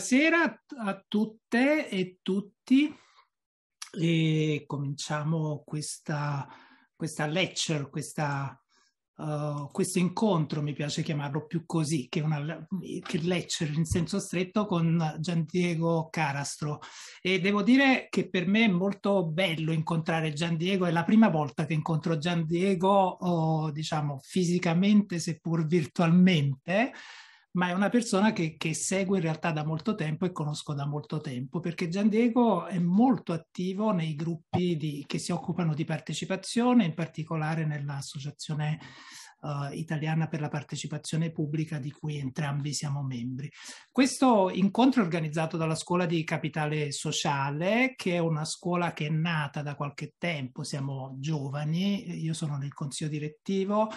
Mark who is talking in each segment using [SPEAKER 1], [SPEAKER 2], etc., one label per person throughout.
[SPEAKER 1] Buonasera a tutte e tutti e cominciamo questa, questa lecture, questa, uh, questo incontro, mi piace chiamarlo più così che, una, che lecture in senso stretto con Gian Diego Carastro e devo dire che per me è molto bello incontrare Gian Diego, è la prima volta che incontro Gian Diego, oh, diciamo fisicamente seppur virtualmente ma è una persona che, che, seguo in realtà da molto tempo e conosco da molto tempo, perché Gian Diego è molto attivo nei gruppi di, che si occupano di partecipazione, in particolare nell'associazione uh, italiana per la partecipazione pubblica di cui entrambi siamo membri. Questo incontro è organizzato dalla scuola di capitale sociale, che è una scuola che è nata da qualche tempo, siamo giovani, io sono nel consiglio direttivo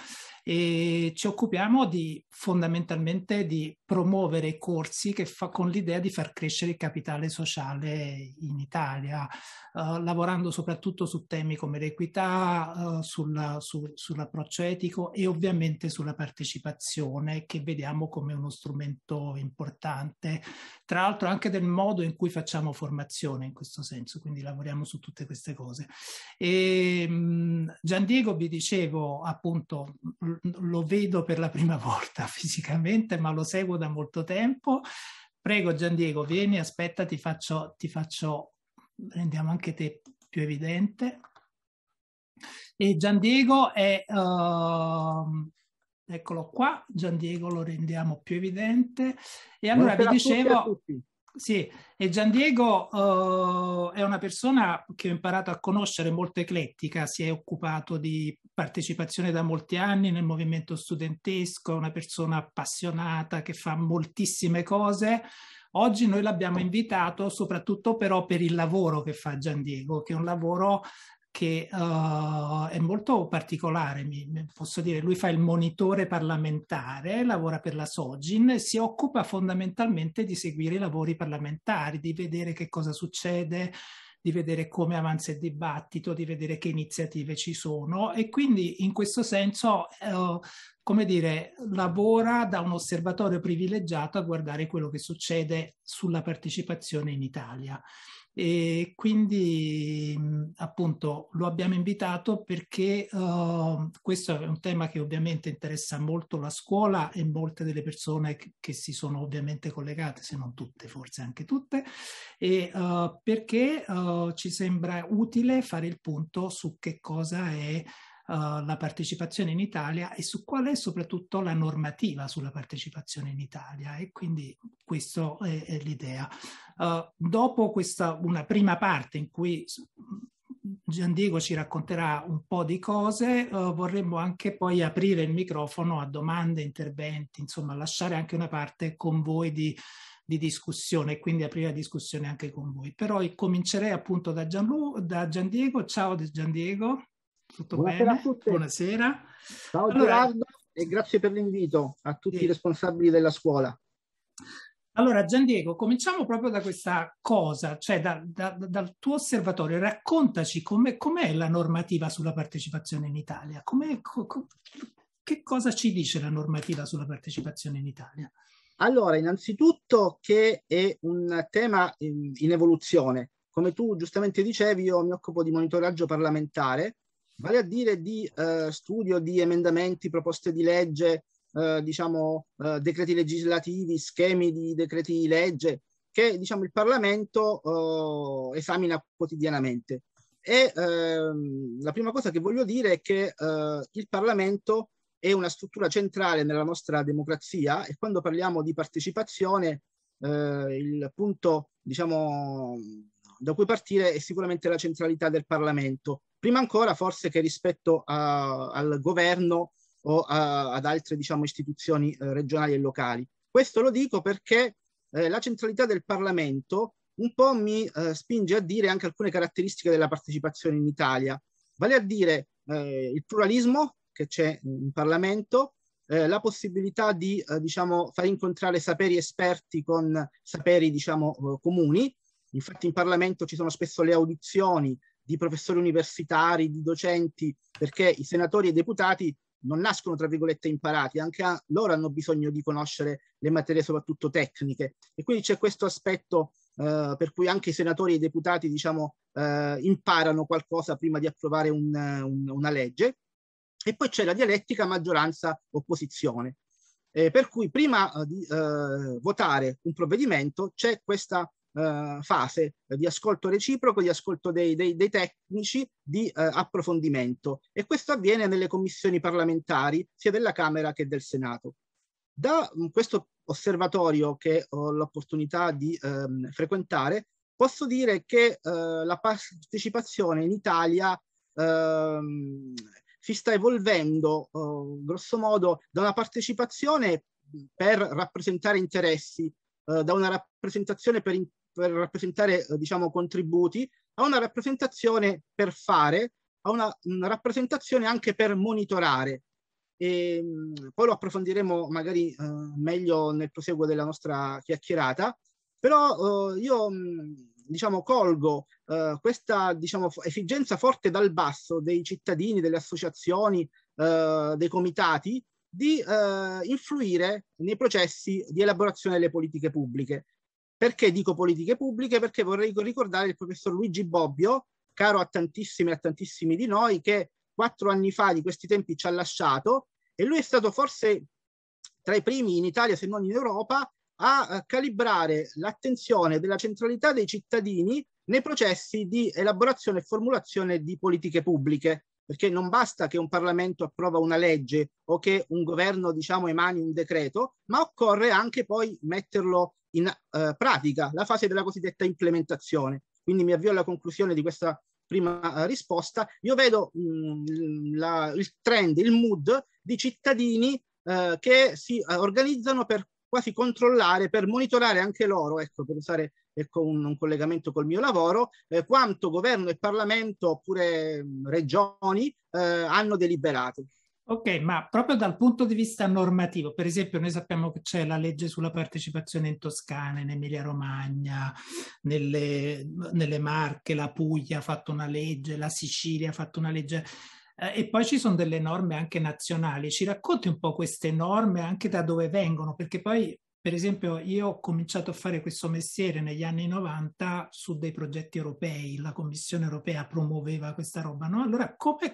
[SPEAKER 1] e ci occupiamo di fondamentalmente di promuovere corsi che fa con l'idea di far crescere il capitale sociale in Italia, uh, lavorando soprattutto su temi come l'equità, uh, sulla, su, sull'approccio etico e ovviamente sulla partecipazione che vediamo come uno strumento importante, tra l'altro anche del modo in cui facciamo formazione in questo senso, quindi lavoriamo su tutte queste cose. E, ehm, Gian Diego, vi dicevo appunto, lo vedo per la prima volta fisicamente, ma lo seguo da molto tempo. Prego Gian Diego, vieni, aspetta, ti faccio, ti faccio rendiamo anche te più evidente. E Gian Diego è, uh, eccolo qua, Gian Diego lo rendiamo più evidente. E allora vi dicevo... Sì, e Gian Diego uh, eh, è una persona che ho imparato a conoscere molto eclettica, si è occupato di partecipazione da molti anni nel movimento studentesco, è una persona appassionata che fa moltissime cose. Oggi noi l'abbiamo invitato soprattutto però per il lavoro che fa Gian Diego, che è un lavoro che uh, è molto particolare, mi, posso dire, lui fa il monitore parlamentare, lavora per la Sogin, si occupa fondamentalmente di seguire i lavori parlamentari, di vedere che cosa succede, di vedere come avanza il dibattito, di vedere che iniziative ci sono e quindi in questo senso, eh, come dire, lavora da un osservatorio privilegiato a guardare quello che succede sulla partecipazione in Italia e quindi appunto lo abbiamo invitato perché uh, questo è un tema che ovviamente interessa molto la scuola e molte delle persone che, che si sono ovviamente collegate, se non tutte, forse anche tutte, e, uh, perché uh, ci sembra utile fare il punto su che cosa è eh, la partecipazione in Italia e su qual è soprattutto la normativa sulla partecipazione in Italia e quindi questa è, è l'idea. Uh, dopo questa una prima parte in cui mm, Gian Diego ci racconterà un po' di cose, uh, vorremmo anche poi aprire il microfono a domande, interventi, insomma lasciare anche una parte con voi di, di discussione e quindi aprire la discussione anche con voi. Però comincerei appunto da, Gianlu, da Gian
[SPEAKER 2] Diego. Ciao Gian Diego. Tutto Buonasera bene? a tutti. Buonasera. Ciao allora, Gerardo e grazie per l'invito a tutti sì. i responsabili della scuola. Allora Gian
[SPEAKER 1] Diego, cominciamo proprio da questa cosa, cioè da, da, dal tuo osservatorio. Raccontaci com'è, com'è la normativa sulla partecipazione in Italia, co, co, che cosa ci dice la normativa sulla partecipazione in Italia?
[SPEAKER 2] Allora, innanzitutto che è un tema in, in evoluzione. Come tu giustamente dicevi, io mi occupo di monitoraggio parlamentare vale a dire di eh, studio di emendamenti, proposte di legge, eh, diciamo, eh, decreti legislativi, schemi di decreti di legge che diciamo, il Parlamento eh, esamina quotidianamente. E ehm, la prima cosa che voglio dire è che eh, il Parlamento è una struttura centrale nella nostra democrazia e quando parliamo di partecipazione eh, il punto diciamo, da cui partire è sicuramente la centralità del Parlamento prima ancora forse che rispetto a, al governo o a, ad altre diciamo, istituzioni eh, regionali e locali. Questo lo dico perché eh, la centralità del Parlamento un po' mi eh, spinge a dire anche alcune caratteristiche della partecipazione in Italia, vale a dire eh, il pluralismo che c'è in Parlamento, eh, la possibilità di eh, diciamo, far incontrare saperi esperti con saperi diciamo, comuni, infatti in Parlamento ci sono spesso le audizioni di professori universitari, di docenti, perché i senatori e i deputati non nascono, tra virgolette, imparati, anche a, loro hanno bisogno di conoscere le materie soprattutto tecniche. E quindi c'è questo aspetto eh, per cui anche i senatori e i deputati, diciamo, eh, imparano qualcosa prima di approvare un, un, una legge. E poi c'è la dialettica maggioranza-opposizione. Eh, per cui prima eh, di eh, votare un provvedimento c'è questa eh, fase di ascolto reciproco, di ascolto dei, dei, dei tecnici, di eh, approfondimento e questo avviene nelle commissioni parlamentari sia della Camera che del Senato. Da mh, mm, questo osservatorio che ho l'opportunità di ehm, frequentare, posso dire che eh, la partecipazione in Italia ehm, si sta evolvendo eh, grosso modo da una partecipazione per rappresentare interessi, eh, da una rappresentazione per, in, per rappresentare eh, diciamo, contributi, a una rappresentazione per fare, a una, una rappresentazione anche per monitorare. E, ehm, poi lo approfondiremo magari eh, meglio nel proseguo della nostra chiacchierata, però eh, io mm, diciamo, colgo eh, questa diciamo, esigenza forte dal basso dei cittadini, delle associazioni, eh, dei comitati, di eh, influire nei processi di elaborazione delle politiche pubbliche. Perché dico politiche pubbliche? Perché vorrei ricordare il professor Luigi Bobbio, caro a tantissimi e a tantissimi di noi, che quattro anni fa di questi tempi ci ha lasciato e lui è stato forse tra i primi in Italia, se non in Europa, a eh, calibrare l'attenzione della centralità dei cittadini nei processi di elaborazione e formulazione di politiche pubbliche, perché non basta che un Parlamento approva una legge o che un governo diciamo emani un decreto, ma occorre anche poi metterlo in eh, pratica la fase della cosiddetta implementazione. Quindi mi avvio alla conclusione di questa prima eh, risposta. Io vedo mh, mm, la, il trend, il mood di cittadini eh, che si eh, organizzano per quasi controllare, per monitorare anche loro, ecco, per usare ecco, un, un collegamento col mio lavoro, eh, quanto governo e Parlamento oppure mh, mm, regioni eh, hanno deliberato. Ok, ma proprio dal
[SPEAKER 1] punto di vista normativo, per esempio noi sappiamo che c'è la legge sulla partecipazione in Toscana, in Emilia Romagna, nelle, nelle Marche, la Puglia ha fatto una legge, la Sicilia ha fatto una legge eh, e poi ci sono delle norme anche nazionali. Ci racconti un po' queste norme, anche da dove vengono, perché poi per esempio, io ho cominciato a fare questo mestiere negli anni 90 su dei progetti europei, la Commissione europea promuoveva questa roba, no? Allora, come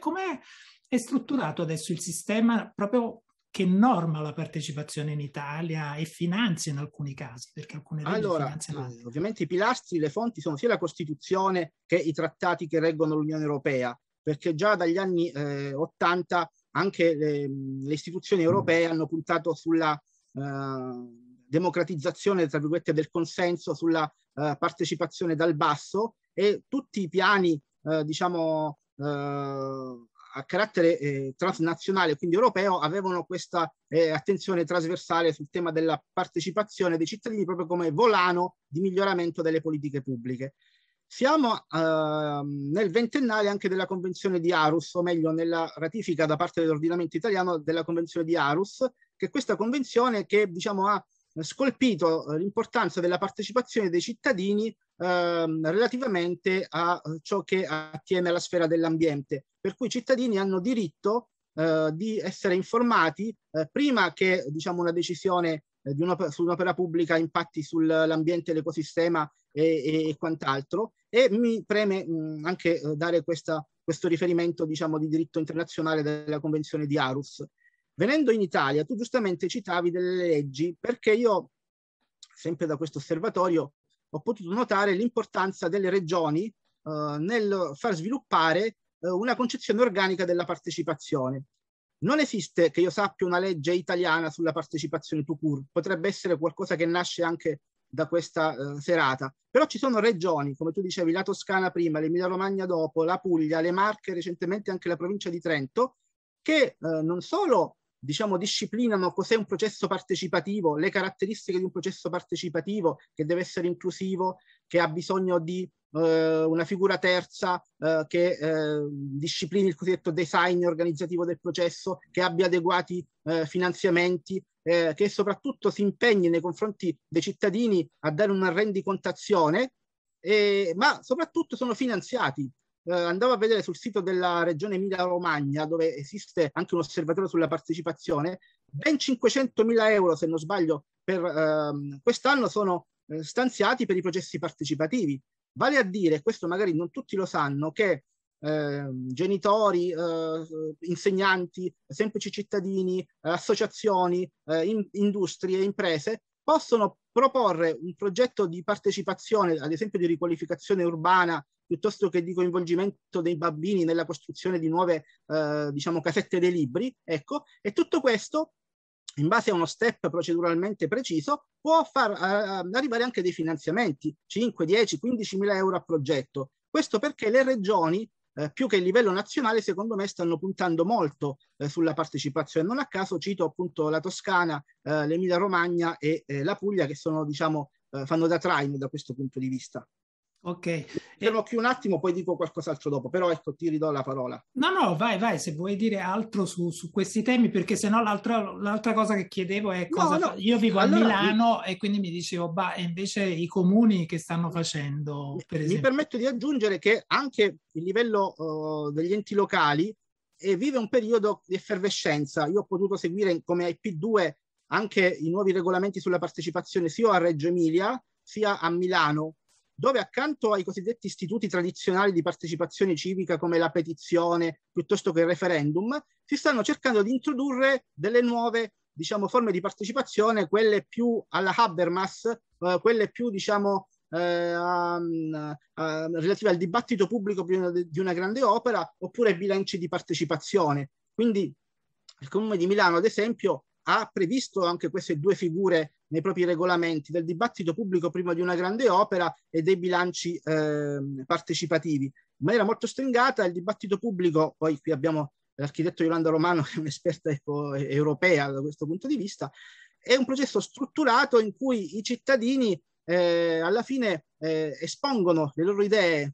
[SPEAKER 1] è strutturato adesso il sistema proprio che norma la partecipazione in Italia e finanzia in alcuni casi, perché alcune leggi allora, finanziano
[SPEAKER 2] eh, Allora, Ovviamente i pilastri, le fonti sono sia la Costituzione che i trattati che reggono l'Unione Europea, perché già dagli anni eh, 80 anche le, le istituzioni mm. europee mm. hanno puntato sulla... Eh, democratizzazione, tra virgolette, del consenso sulla eh, partecipazione dal basso e tutti i piani, eh, diciamo, eh, a carattere eh, transnazionale, quindi europeo, avevano questa eh, attenzione trasversale sul tema della partecipazione dei cittadini proprio come volano di miglioramento delle politiche pubbliche. Siamo eh, nel ventennale anche della Convenzione di Arus, o meglio nella ratifica da parte dell'ordinamento italiano della Convenzione di Arus, che è questa convenzione che diciamo, ha scolpito eh, l'importanza della partecipazione dei cittadini ehm, relativamente a eh, ciò che attiene alla sfera dell'ambiente, per cui i cittadini hanno diritto eh, di essere informati eh, prima che diciamo, una decisione eh, di un'opera, su un'opera pubblica impatti sull'ambiente, l'ecosistema e, e quant'altro e mi preme mh, mm, anche eh, dare questa, questo riferimento diciamo, di diritto internazionale della Convenzione di Arus Venendo in Italia, tu giustamente citavi delle leggi, perché io, sempre da questo osservatorio, ho potuto notare l'importanza delle regioni eh, nel far sviluppare eh, una concezione organica della partecipazione. Non esiste, che io sappia, una legge italiana sulla partecipazione to cure, potrebbe essere qualcosa che nasce anche da questa eh, serata, però ci sono regioni, come tu dicevi, la Toscana prima, l'Emilia Romagna dopo, la Puglia, le Marche, recentemente anche la provincia di Trento, che eh, non solo diciamo, disciplinano cos'è un processo partecipativo, le caratteristiche di un processo partecipativo che deve essere inclusivo, che ha bisogno di eh, una figura terza eh, che eh, disciplini il cosiddetto design organizzativo del processo, che abbia adeguati eh, finanziamenti, eh, che soprattutto si impegni nei confronti dei cittadini a dare una rendicontazione, eh, ma soprattutto sono finanziati eh, andavo a vedere sul sito della regione Emilia-Romagna, dove esiste anche un osservatorio sulla partecipazione, ben 500.000 euro, se non sbaglio, per eh, quest'anno sono eh, stanziati per i processi partecipativi. Vale a dire, questo magari non tutti lo sanno, che eh, genitori, eh, insegnanti, semplici cittadini, eh, associazioni, in, industrie, imprese possono proporre un progetto di partecipazione, ad esempio di riqualificazione urbana piuttosto che di coinvolgimento dei bambini nella costruzione di nuove eh, diciamo, casette dei libri, ecco, e tutto questo in base a uno step proceduralmente preciso, può far uh, arrivare anche dei finanziamenti, 5, 10, 15 mila euro a progetto. Questo perché le regioni, eh, più che il livello nazionale, secondo me stanno puntando molto eh, sulla partecipazione. Non a caso cito appunto la Toscana, eh, l'Emilia Romagna e eh, la Puglia che sono, diciamo, fanno da traino da questo punto di vista. Ok. Fermo qui un attimo, poi dico qualcos'altro dopo, però ecco, ti ridò la parola.
[SPEAKER 1] No, no, vai, vai, se vuoi dire altro su, su questi temi, perché sennò l'altra, l'altra cosa che chiedevo è cosa... No, no. Io vivo a allora, Milano mi... e quindi mi dicevo, bah, e invece i comuni che stanno facendo, per esempio? Mi
[SPEAKER 2] permetto di aggiungere che anche il livello uh, degli enti locali eh, vive un periodo di effervescenza. Io ho potuto seguire come IP2 anche i nuovi regolamenti sulla partecipazione sia a Reggio Emilia sia a Milano dove accanto ai cosiddetti istituti tradizionali di partecipazione civica come la petizione piuttosto che il referendum, si stanno cercando di introdurre delle nuove diciamo, forme di partecipazione, quelle più alla Habermas, eh, quelle più diciamo, eh, um, uh, relative al dibattito pubblico di una, di una grande opera, oppure bilanci di partecipazione. Quindi il Comune di Milano, ad esempio, ha previsto anche queste due figure nei propri regolamenti del dibattito pubblico prima di una grande opera e dei bilanci eh, partecipativi. In maniera molto stringata il dibattito pubblico, poi qui abbiamo l'architetto Yolanda Romano che è un'esperta europea da questo punto di vista, è un processo strutturato in cui i cittadini eh, alla fine eh, espongono le loro idee eh,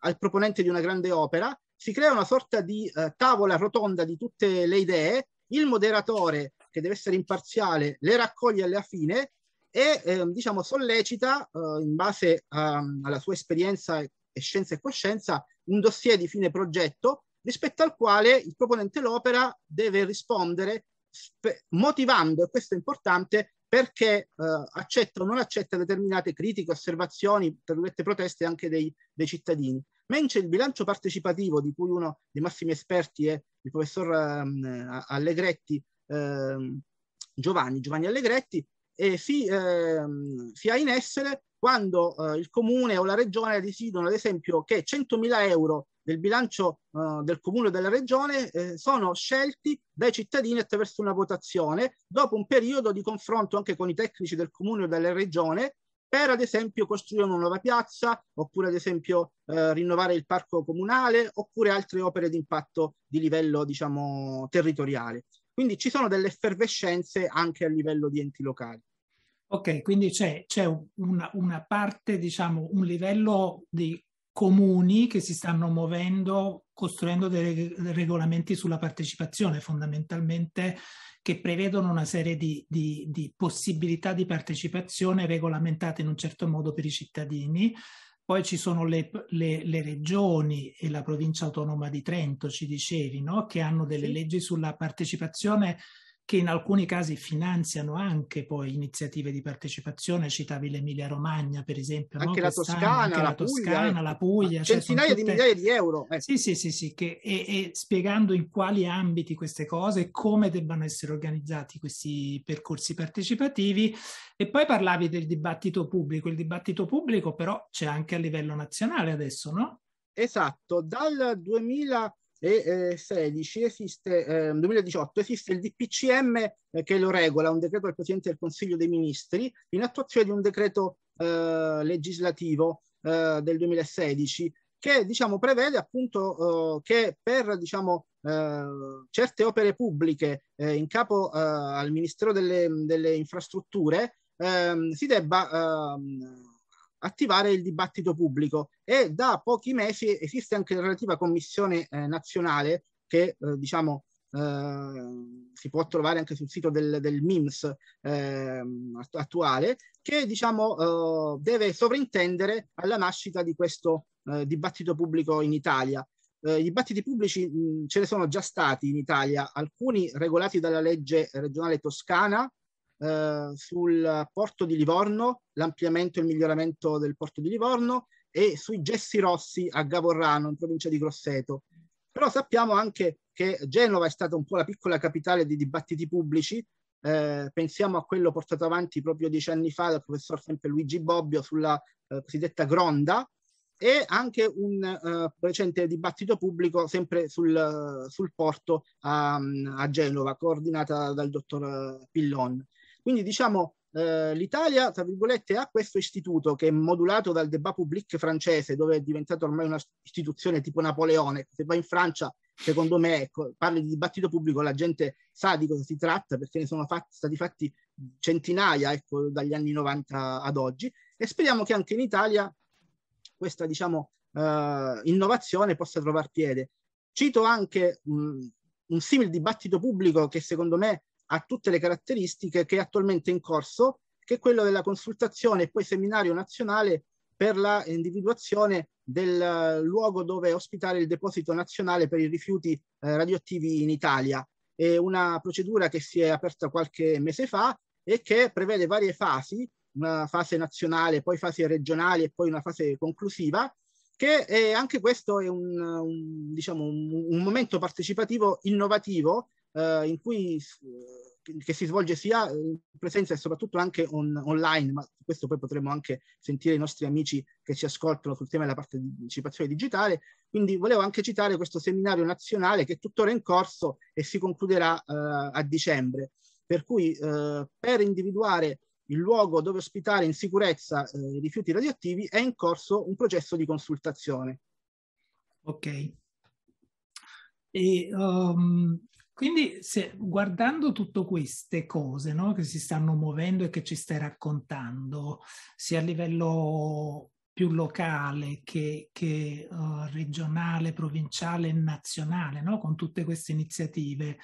[SPEAKER 2] al proponente di una grande opera, si crea una sorta di eh, tavola rotonda di tutte le idee, il moderatore che deve essere imparziale, le raccoglie alla fine e eh, diciamo sollecita eh, in base a, alla sua esperienza e scienza e coscienza un dossier di fine progetto rispetto al quale il proponente l'opera deve rispondere motivando, e questo è importante, perché eh, accetta o non accetta determinate critiche, osservazioni, tra virgolette proteste anche dei, dei, cittadini. Mentre il bilancio partecipativo, di cui uno dei massimi esperti è il professor eh, Allegretti, eh, Giovanni, Giovanni Allegretti, e fi, ehm, ha in essere quando eh, il comune o la regione decidono ad esempio che 100.000 euro del bilancio uh, del comune o della regione eh, sono scelti dai cittadini attraverso una votazione dopo un periodo di confronto anche con i tecnici del comune o della regione per ad esempio costruire una nuova piazza oppure ad esempio eh, rinnovare il parco comunale oppure altre opere di impatto di livello diciamo territoriale. Quindi ci sono delle effervescenze anche a livello di enti locali.
[SPEAKER 1] Ok, quindi c'è, c'è una, una, parte, diciamo, un livello di comuni che si stanno muovendo, costruendo dei regolamenti sulla partecipazione fondamentalmente, che prevedono una serie di, di, di possibilità di partecipazione regolamentate in un certo modo per i cittadini, poi ci sono le, le, le, regioni e la provincia autonoma di Trento, ci dicevi, no? che hanno delle sì. leggi sulla partecipazione che in alcuni casi finanziano anche poi iniziative di partecipazione, citavi l'Emilia Romagna per esempio, anche, no? la, Toscana, anche la, la Toscana, Puglia, ecco. la Puglia, ah, cioè, centinaia cioè, tutte... di migliaia
[SPEAKER 2] di euro. Eh.
[SPEAKER 1] Sì, sì, sì, sì che, e, e, spiegando in quali ambiti queste cose e come debbano essere organizzati questi percorsi partecipativi. E poi parlavi del dibattito pubblico, il dibattito pubblico però c'è anche a livello nazionale adesso, no?
[SPEAKER 2] Esatto, dal 2000 e, eh, 16 esiste, eh, 2018 esiste il DPCM eh, che lo regola, un decreto del Presidente del Consiglio dei Ministri, in attuazione di un decreto eh, legislativo eh, del 2016 che diciamo, prevede appunto che per diciamo, certe opere pubbliche in capo al Ministero delle, delle Infrastrutture ehm, si debba Eh, attivare il dibattito pubblico e da pochi mesi esiste anche la relativa commissione eh, nazionale che eh, diciamo eh, si può trovare anche sul sito del, del MIMS eh, attuale che diciamo eh, deve sovrintendere alla nascita di questo eh, dibattito pubblico in Italia. Eh, I dibattiti pubblici mh, ce ne sono già stati in Italia, alcuni regolati dalla legge regionale toscana, eh, sul porto di Livorno, l'ampliamento e il miglioramento del porto di Livorno e sui gessi rossi a Gavorrano, in provincia di Grosseto. Però sappiamo anche che Genova è stata un po' la piccola capitale di dibattiti pubblici. Eh, pensiamo a quello portato avanti proprio dieci anni fa dal professor sempre Luigi Bobbio sulla eh, cosiddetta Gronda e anche un eh, recente dibattito pubblico sempre sul, sul porto a, a Genova, coordinata dal dottor eh, Pillon. Quindi diciamo eh, l'Italia, tra virgolette, ha questo istituto che è modulato dal débat public francese, dove è diventato ormai un'istituzione tipo Napoleone. Se vai in Francia, secondo me, ecco, parli di dibattito pubblico, la gente sa di cosa si tratta, perché ne sono fatti, stati fatti centinaia ecco, dagli anni 90 ad oggi. E speriamo che anche in Italia questa diciamo, eh, innovazione possa trovare piede. Cito anche mh, un simile dibattito pubblico che secondo me ha tutte le caratteristiche che è attualmente in corso, che è quello della consultazione e poi seminario nazionale per la individuazione del eh, luogo dove ospitare il deposito nazionale per i rifiuti eh, radioattivi in Italia. È una procedura che si è aperta qualche mese fa e che prevede varie fasi, una fase nazionale, poi fasi regionali e poi una fase conclusiva, che è, anche questo è un, un, diciamo, un, un momento partecipativo innovativo eh, in cui, eh, che si svolge sia in presenza e soprattutto anche on, online, ma questo poi potremo anche sentire i nostri amici che ci ascoltano sul tema della partecipazione digitale. Quindi volevo anche citare questo seminario nazionale che è tuttora in corso e si concluderà eh, a dicembre. Per cui eh, per individuare il luogo dove ospitare in sicurezza eh, i rifiuti radioattivi è in corso un processo di consultazione. Ok.
[SPEAKER 1] E, um, quindi se, guardando tutte queste cose no, che si stanno muovendo e che ci stai raccontando, sia a livello più locale che, che uh, regionale, provinciale e nazionale, no, con tutte queste iniziative,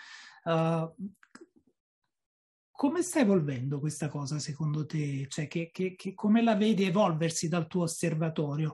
[SPEAKER 1] uh, come sta evolvendo questa cosa secondo te? Cioè, che, che, che come la vedi evolversi dal tuo osservatorio?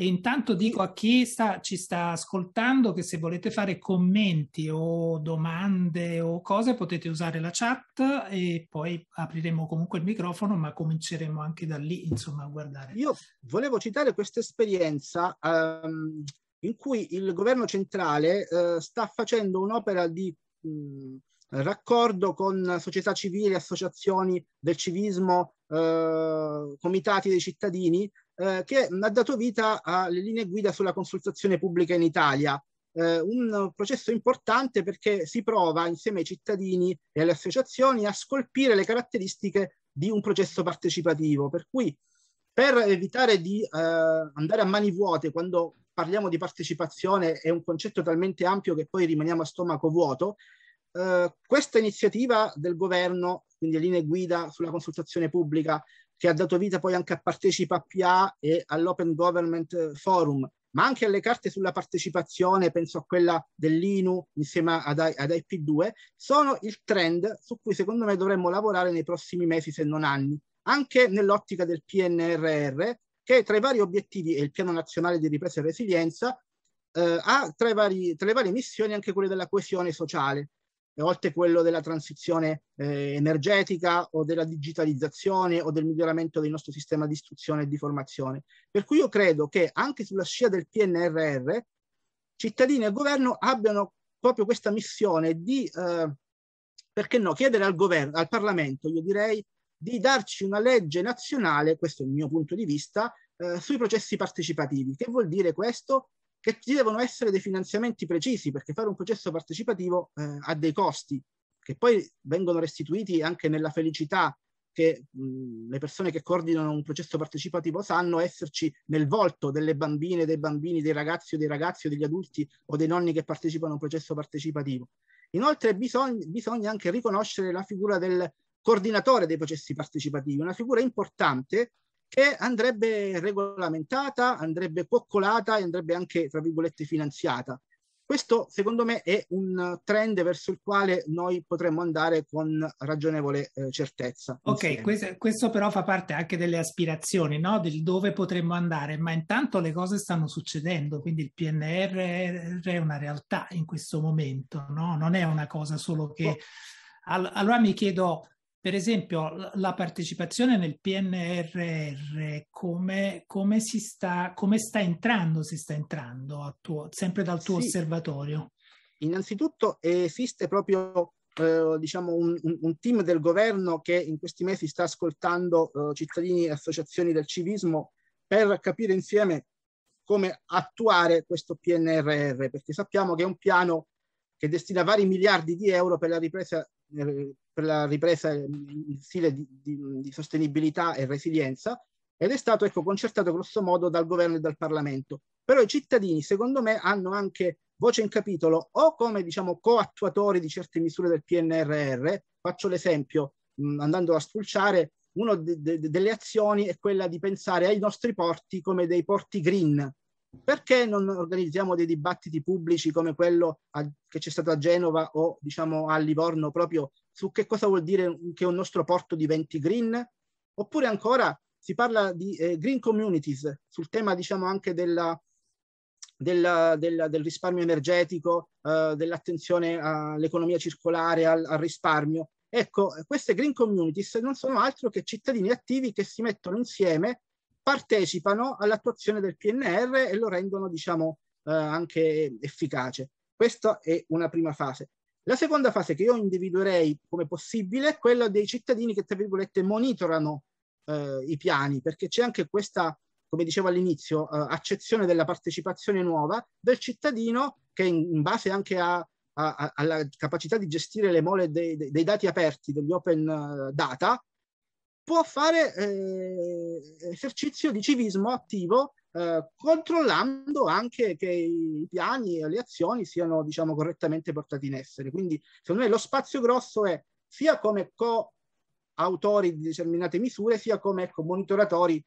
[SPEAKER 1] E intanto dico a chi sta, ci sta ascoltando che se volete fare commenti o domande o cose potete usare la chat e poi apriremo comunque il microfono, ma cominceremo anche da lì, insomma, a
[SPEAKER 2] guardare. Io volevo citare questa esperienza um, in cui il governo centrale uh, sta facendo un'opera di mh, raccordo con società civile, associazioni del civismo, eh, comitati dei cittadini eh, che ha dato vita alle linee guida sulla consultazione pubblica in Italia. Eh, un processo importante perché si prova insieme ai cittadini e alle associazioni a scolpire le caratteristiche di un processo partecipativo, per cui per evitare di eh, andare a mani vuote quando parliamo di partecipazione è un concetto talmente ampio che poi rimaniamo a stomaco vuoto, eh, questa iniziativa del governo, quindi linee guida sulla consultazione pubblica, che ha dato vita poi anche a Partecipa PA e all'Open Government Forum, ma anche alle carte sulla partecipazione, penso a quella dell'INU insieme ad, ad IP2, sono il trend su cui secondo me dovremmo lavorare nei prossimi mesi, se non anni, anche nell'ottica del PNRR, che tra i vari obiettivi e il Piano Nazionale di Ripresa e Resilienza eh, ha tra, vari, tra le varie missioni anche quelle della coesione sociale oltre quello della transizione eh, energetica o della digitalizzazione o del miglioramento del nostro sistema di istruzione e di formazione. Per cui io credo che anche sulla scia del PNRR cittadini e governo abbiano proprio questa missione di, eh, perché no, chiedere al governo, al Parlamento, io direi, di darci una legge nazionale, questo è il mio punto di vista, eh, sui processi partecipativi. Che vuol dire questo? che ci devono essere dei finanziamenti precisi, perché fare un processo partecipativo eh, ha dei costi che poi vengono restituiti anche nella felicità che mh, le persone che coordinano un processo partecipativo sanno esserci nel volto delle bambine, dei bambini, dei ragazzi o dei ragazzi o degli adulti o dei nonni che partecipano a un processo partecipativo. Inoltre bisogna, bisogna anche riconoscere la figura del coordinatore dei processi partecipativi, una figura importante che andrebbe regolamentata, andrebbe coccolata e andrebbe anche, tra virgolette, finanziata. Questo secondo me è un trend verso il quale noi potremmo andare con ragionevole eh, certezza. Ok, questo,
[SPEAKER 1] questo, però fa parte anche delle aspirazioni, no? del dove potremmo andare, ma intanto le cose stanno succedendo, quindi il PNR è una realtà in questo momento, no? non è una cosa solo che... Oh. All- allora mi chiedo, per esempio la partecipazione nel PNRR, come, come, si sta, come sta entrando, si sta entrando tuo, sempre dal tuo sì. osservatorio?
[SPEAKER 2] Innanzitutto eh, esiste proprio eh, diciamo un, un, team del governo che in questi mesi sta ascoltando eh, cittadini e associazioni del civismo per capire insieme come attuare questo PNRR, perché sappiamo che è un piano che destina vari miliardi di euro per la ripresa per la ripresa in stile di, di, di, sostenibilità e resilienza ed è stato ecco, concertato modo dal governo e dal Parlamento. Però i cittadini, secondo me, hanno anche voce in capitolo o come diciamo coattuatori di certe misure del PNRR, faccio l'esempio mh, mm, andando a spulciare, una de de delle azioni è quella di pensare ai nostri porti come dei porti green, perché non organizziamo dei dibattiti pubblici come quello a, che c'è stato a Genova o diciamo a Livorno proprio su che cosa vuol dire che un nostro porto diventi green? Oppure ancora si parla di eh, green communities sul tema diciamo anche della, della, della, del risparmio energetico, eh, dell'attenzione all'economia circolare, al, al risparmio. Ecco, queste green communities non sono altro che cittadini attivi che si mettono insieme partecipano all'attuazione del PNR e lo rendono diciamo eh, anche efficace. Questa è una prima fase. La seconda fase che io individuerei come possibile è quella dei cittadini che, tra virgolette, monitorano eh, i piani, perché c'è anche questa, come dicevo all'inizio, eh, accezione della partecipazione nuova del cittadino che in, in base anche a, a, a, alla capacità di gestire le mole dei, dei dati aperti, degli open eh, data, può fare eh, esercizio di civismo attivo eh, controllando anche che i piani e le azioni siano diciamo correttamente portati in essere. Quindi secondo me lo spazio grosso è sia come coautori di determinate misure sia come ecco, monitoratori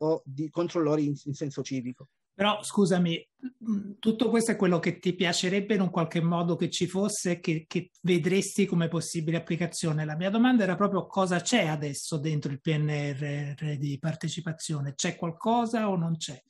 [SPEAKER 2] o di controllori in, in senso civico.
[SPEAKER 1] Però scusami, mm, tutto questo è quello che ti piacerebbe in un qualche modo che ci fosse, che, che vedresti come possibile applicazione. La mia domanda era proprio cosa c'è adesso dentro il PNR di partecipazione?
[SPEAKER 2] C'è qualcosa o non c'è?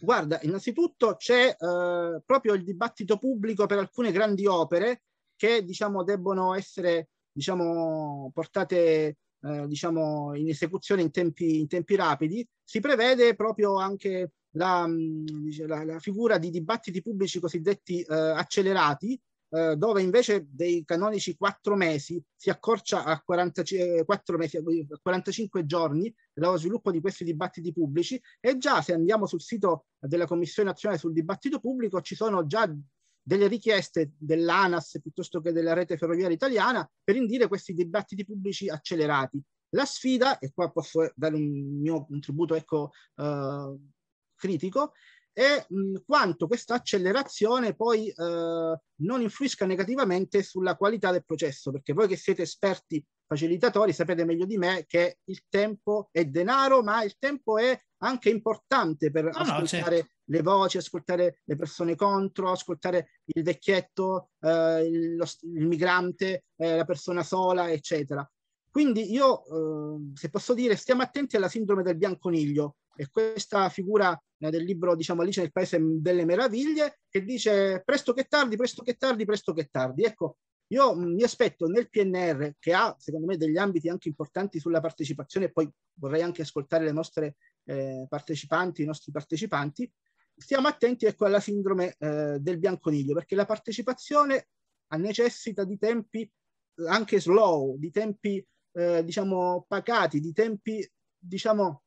[SPEAKER 2] Guarda, innanzitutto c'è eh, proprio il dibattito pubblico per alcune grandi opere che diciamo debbono essere diciamo, portate eh, diciamo, in esecuzione in tempi, in tempi, rapidi, si prevede proprio anche la, mm, la, la figura di dibattiti pubblici cosiddetti eh, accelerati, eh, dove invece dei canonici 4 mesi si accorcia a 40, eh, mesi, a 45 giorni lo sviluppo di questi dibattiti pubblici e già se andiamo sul sito della Commissione Nazionale sul Dibattito Pubblico ci sono già delle richieste dell'ANAS piuttosto che della rete ferroviaria italiana per indire questi dibattiti pubblici accelerati. La sfida, e qua posso dare un mio contributo ecco, eh, critico, e mh, quanto questa accelerazione poi eh, non influisca negativamente sulla qualità del processo, perché voi che siete esperti facilitatori sapete meglio di me che il tempo è denaro, ma il tempo è anche importante per no, ascoltare no, certo. le voci, ascoltare le persone contro, ascoltare il vecchietto, eh, il, lo, il, migrante, eh, la persona sola, eccetera. Quindi io, eh, se posso dire, stiamo attenti alla sindrome del bianconiglio, e questa figura eh, del libro, diciamo, Alice nel Paese delle Meraviglie, che dice presto che tardi, presto che tardi, presto che tardi. Ecco, io mm, mi aspetto nel PNR, che ha secondo me degli ambiti anche importanti sulla partecipazione, poi vorrei anche ascoltare le nostre eh, partecipanti, i nostri partecipanti, stiamo attenti ecco, alla sindrome eh, del bianconiglio, perché la partecipazione necessita di tempi eh, anche slow, di tempi eh, diciamo pacati, di tempi diciamo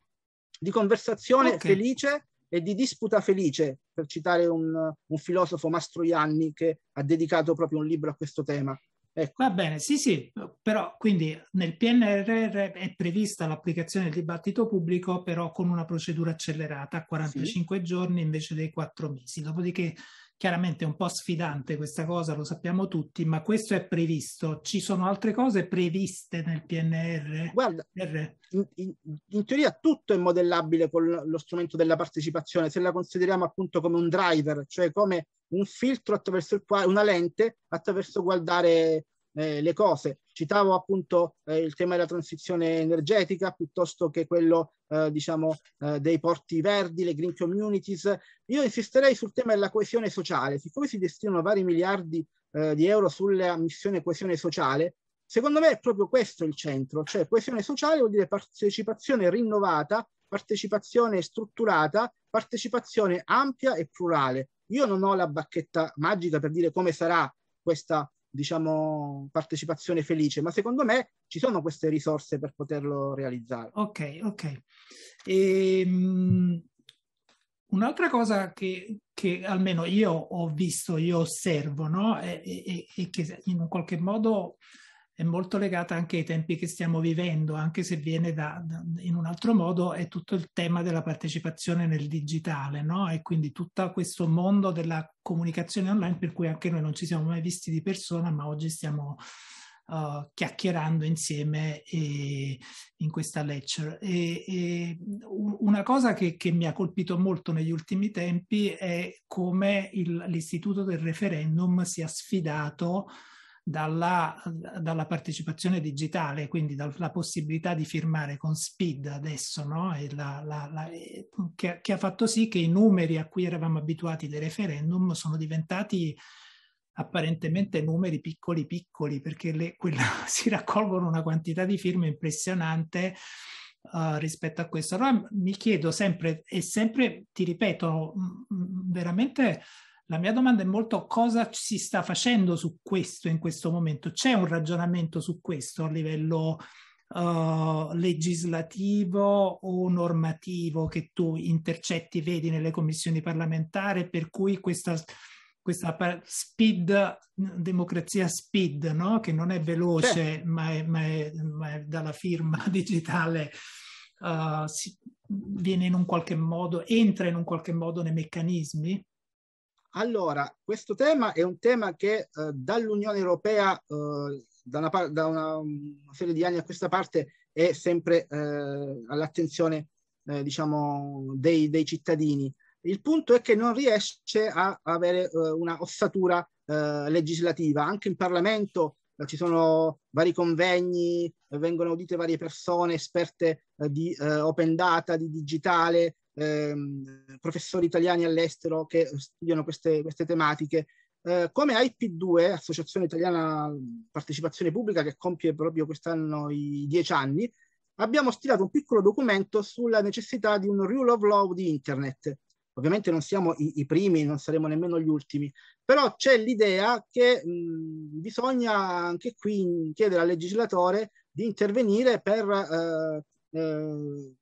[SPEAKER 2] di conversazione okay. felice e di disputa felice, per citare un, un, filosofo Mastroianni che ha dedicato proprio un libro a questo tema. Ecco.
[SPEAKER 1] Va bene, sì, sì, però quindi nel PNRR è prevista l'applicazione del dibattito pubblico, però con una procedura accelerata a 45 sì. giorni invece dei 4 mesi. Dopodiché Chiaramente è un po' sfidante questa cosa, lo sappiamo tutti, ma questo è previsto. Ci sono altre cose previste
[SPEAKER 2] nel PNR? Guarda, In, in, in, teoria tutto è modellabile con lo strumento della partecipazione, se la consideriamo appunto come un driver, cioè come un filtro attraverso il quale, una lente attraverso guardare eh, le cose. Citavo appunto eh, il tema della transizione energetica piuttosto che quello eh, diciamo eh, dei porti verdi, le green communities. Io insisterei sul tema della coesione sociale, siccome si destinano vari miliardi eh, di euro sulla missione coesione sociale, secondo me è proprio questo il centro, cioè coesione sociale vuol dire partecipazione rinnovata, partecipazione strutturata, partecipazione ampia e plurale. Io non ho la bacchetta magica per dire come sarà questa diciamo, partecipazione felice, ma secondo me ci sono queste risorse per poterlo realizzare.
[SPEAKER 1] Ok, ok. E, ehm, un'altra cosa che, che, almeno io ho visto, io osservo, no? e, e, e che in un qualche modo è molto legata anche ai tempi che stiamo vivendo, anche se viene da, da, in un altro modo, è tutto il tema della partecipazione nel digitale, no? E quindi tutto questo mondo della comunicazione online per cui anche noi non ci siamo mai visti di persona, ma oggi stiamo uh, chiacchierando insieme e, in questa lecture. E, e una cosa che, che, mi ha colpito molto negli ultimi tempi è come il, l'istituto del referendum sia sfidato dalla, dalla, partecipazione digitale, quindi dalla possibilità di firmare con SPID adesso, no? la, la, la, che, che, ha fatto sì che i numeri a cui eravamo abituati dei referendum sono diventati apparentemente numeri piccoli piccoli, perché le, quella, si raccolgono una quantità di firme impressionante. Uh, rispetto a questo, allora mi chiedo sempre e sempre ti ripeto, mh, veramente la mia domanda è molto cosa si sta facendo su questo in questo momento. C'è un ragionamento su questo a livello uh, legislativo o normativo che tu intercetti, vedi nelle commissioni parlamentari, per cui questa, questa speed, democrazia speed, no? che non è veloce Beh. ma, è, ma, è, ma è dalla firma digitale. Uh, si, viene in un qualche modo, entra in un qualche modo nei meccanismi?
[SPEAKER 2] Allora, questo tema è un tema che eh, dall'Unione Europea eh, da, una, da, mm, una, serie di anni a questa parte è sempre eh, all'attenzione eh, diciamo, dei, dei, cittadini. Il punto è che non riesce a avere eh, una ossatura eh, legislativa. Anche in Parlamento ci sono vari convegni, vengono udite varie persone esperte di open data, di digitale, ehm, professori italiani all'estero che studiano queste, queste tematiche. Eh, come IP2, Associazione Italiana Partecipazione Pubblica, che compie proprio quest'anno i dieci anni, abbiamo stilato un piccolo documento sulla necessità di un rule of law di Internet. Ovviamente non siamo i, i primi, non saremo nemmeno gli ultimi, però c'è l'idea che mh, bisogna anche qui chiedere al legislatore di intervenire per eh, eh,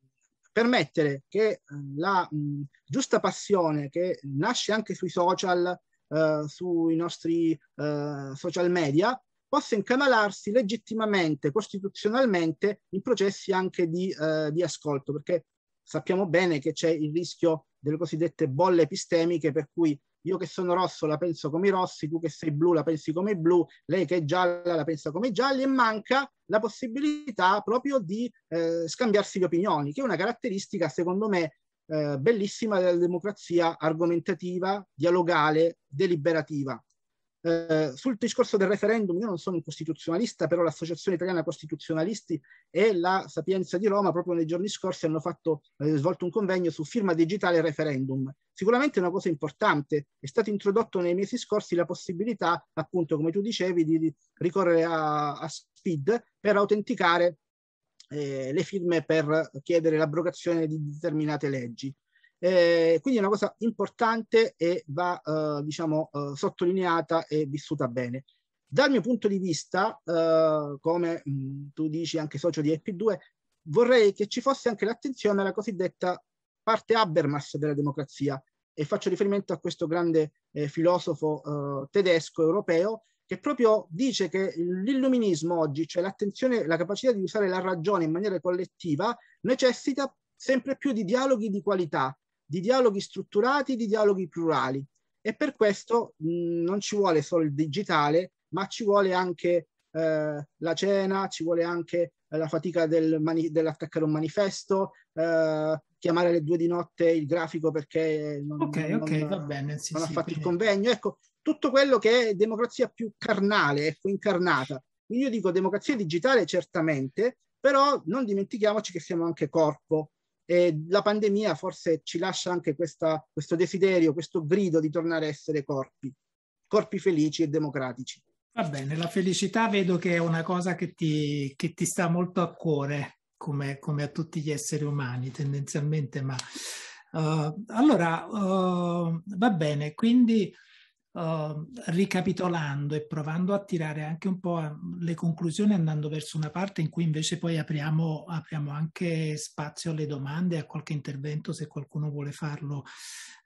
[SPEAKER 2] permettere che eh, la mh, mm, giusta passione che nasce anche sui social, eh, sui nostri eh, social media, possa incanalarsi legittimamente, costituzionalmente, in processi anche di, eh, di ascolto, perché sappiamo bene che c'è il rischio delle cosiddette bolle epistemiche, per cui io che sono rosso la penso come i rossi, tu che sei blu la pensi come i blu, lei che è gialla la pensa come i gialli e manca la possibilità proprio di eh, scambiarsi le opinioni, che è una caratteristica secondo me eh, bellissima della democrazia argomentativa, dialogale, deliberativa. Eh, sul discorso del referendum, io non sono un costituzionalista, però l'Associazione Italiana Costituzionalisti e la Sapienza di Roma proprio nei giorni scorsi hanno fatto, eh, svolto un convegno su firma digitale e referendum. Sicuramente è una cosa importante, è stato introdotto nei mesi scorsi la possibilità, appunto, come tu dicevi, di, di ricorrere a, a SPID per autenticare eh, le firme per chiedere l'abrogazione di determinate leggi. Eh, quindi è una cosa importante e va eh, diciamo, eh, sottolineata e vissuta bene. Dal mio punto di vista, eh, come mh, mm, tu dici anche socio di EP2, vorrei che ci fosse anche l'attenzione alla cosiddetta parte Habermas della democrazia e faccio riferimento a questo grande eh, filosofo eh, tedesco europeo che proprio dice che l'illuminismo oggi, cioè l'attenzione, la capacità di usare la ragione in maniera collettiva, necessita sempre più di dialoghi di qualità di dialoghi strutturati, di dialoghi plurali. E per questo mh, non ci vuole solo il digitale, ma ci vuole anche eh, la cena, ci vuole anche eh, la fatica del mani- dell'attaccare un manifesto, eh, chiamare alle due di notte il grafico perché non, okay, non, okay, non, bene, sì, non sì, ha fatto quindi... il convegno. Ecco, tutto quello che è democrazia più carnale, ecco, incarnata. Quindi io dico democrazia digitale certamente, però non dimentichiamoci che siamo anche corpo, e la pandemia forse ci lascia anche questa, questo desiderio, questo grido di tornare a essere corpi, corpi felici e democratici.
[SPEAKER 1] Va bene, la felicità vedo che è una cosa che ti, che ti sta molto a cuore, come, come, a tutti gli esseri umani tendenzialmente, ma uh, allora uh, va bene, quindi Ehm, ricapitolando e provando a tirare anche un po' le conclusioni andando verso una parte in cui invece poi apriamo, apriamo, anche spazio alle domande, a qualche intervento se qualcuno vuole farlo.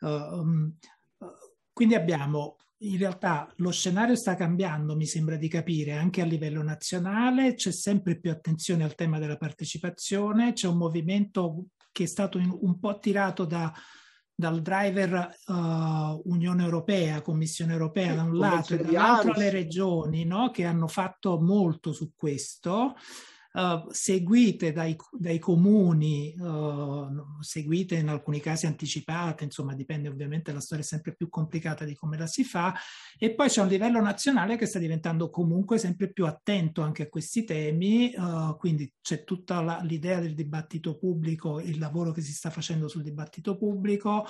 [SPEAKER 1] Uh, um, quindi abbiamo in realtà lo scenario sta cambiando, mi sembra di capire, anche a livello nazionale, c'è sempre più attenzione al tema della partecipazione, c'è un movimento che è stato un po' tirato da, dal driver uh, Unione Europea, Commissione Europea da
[SPEAKER 2] un lato e dall'altro le
[SPEAKER 1] regioni no? che hanno fatto molto su questo Ehm, seguite dai, dai comuni, uh, seguite in alcuni casi anticipate, insomma dipende ovviamente, la storia è sempre più complicata di come la si fa, e poi c'è un livello nazionale che sta diventando comunque sempre più attento anche a questi temi, uh, quindi c'è tutta l'idea del dibattito pubblico, il lavoro che si sta facendo sul dibattito pubblico,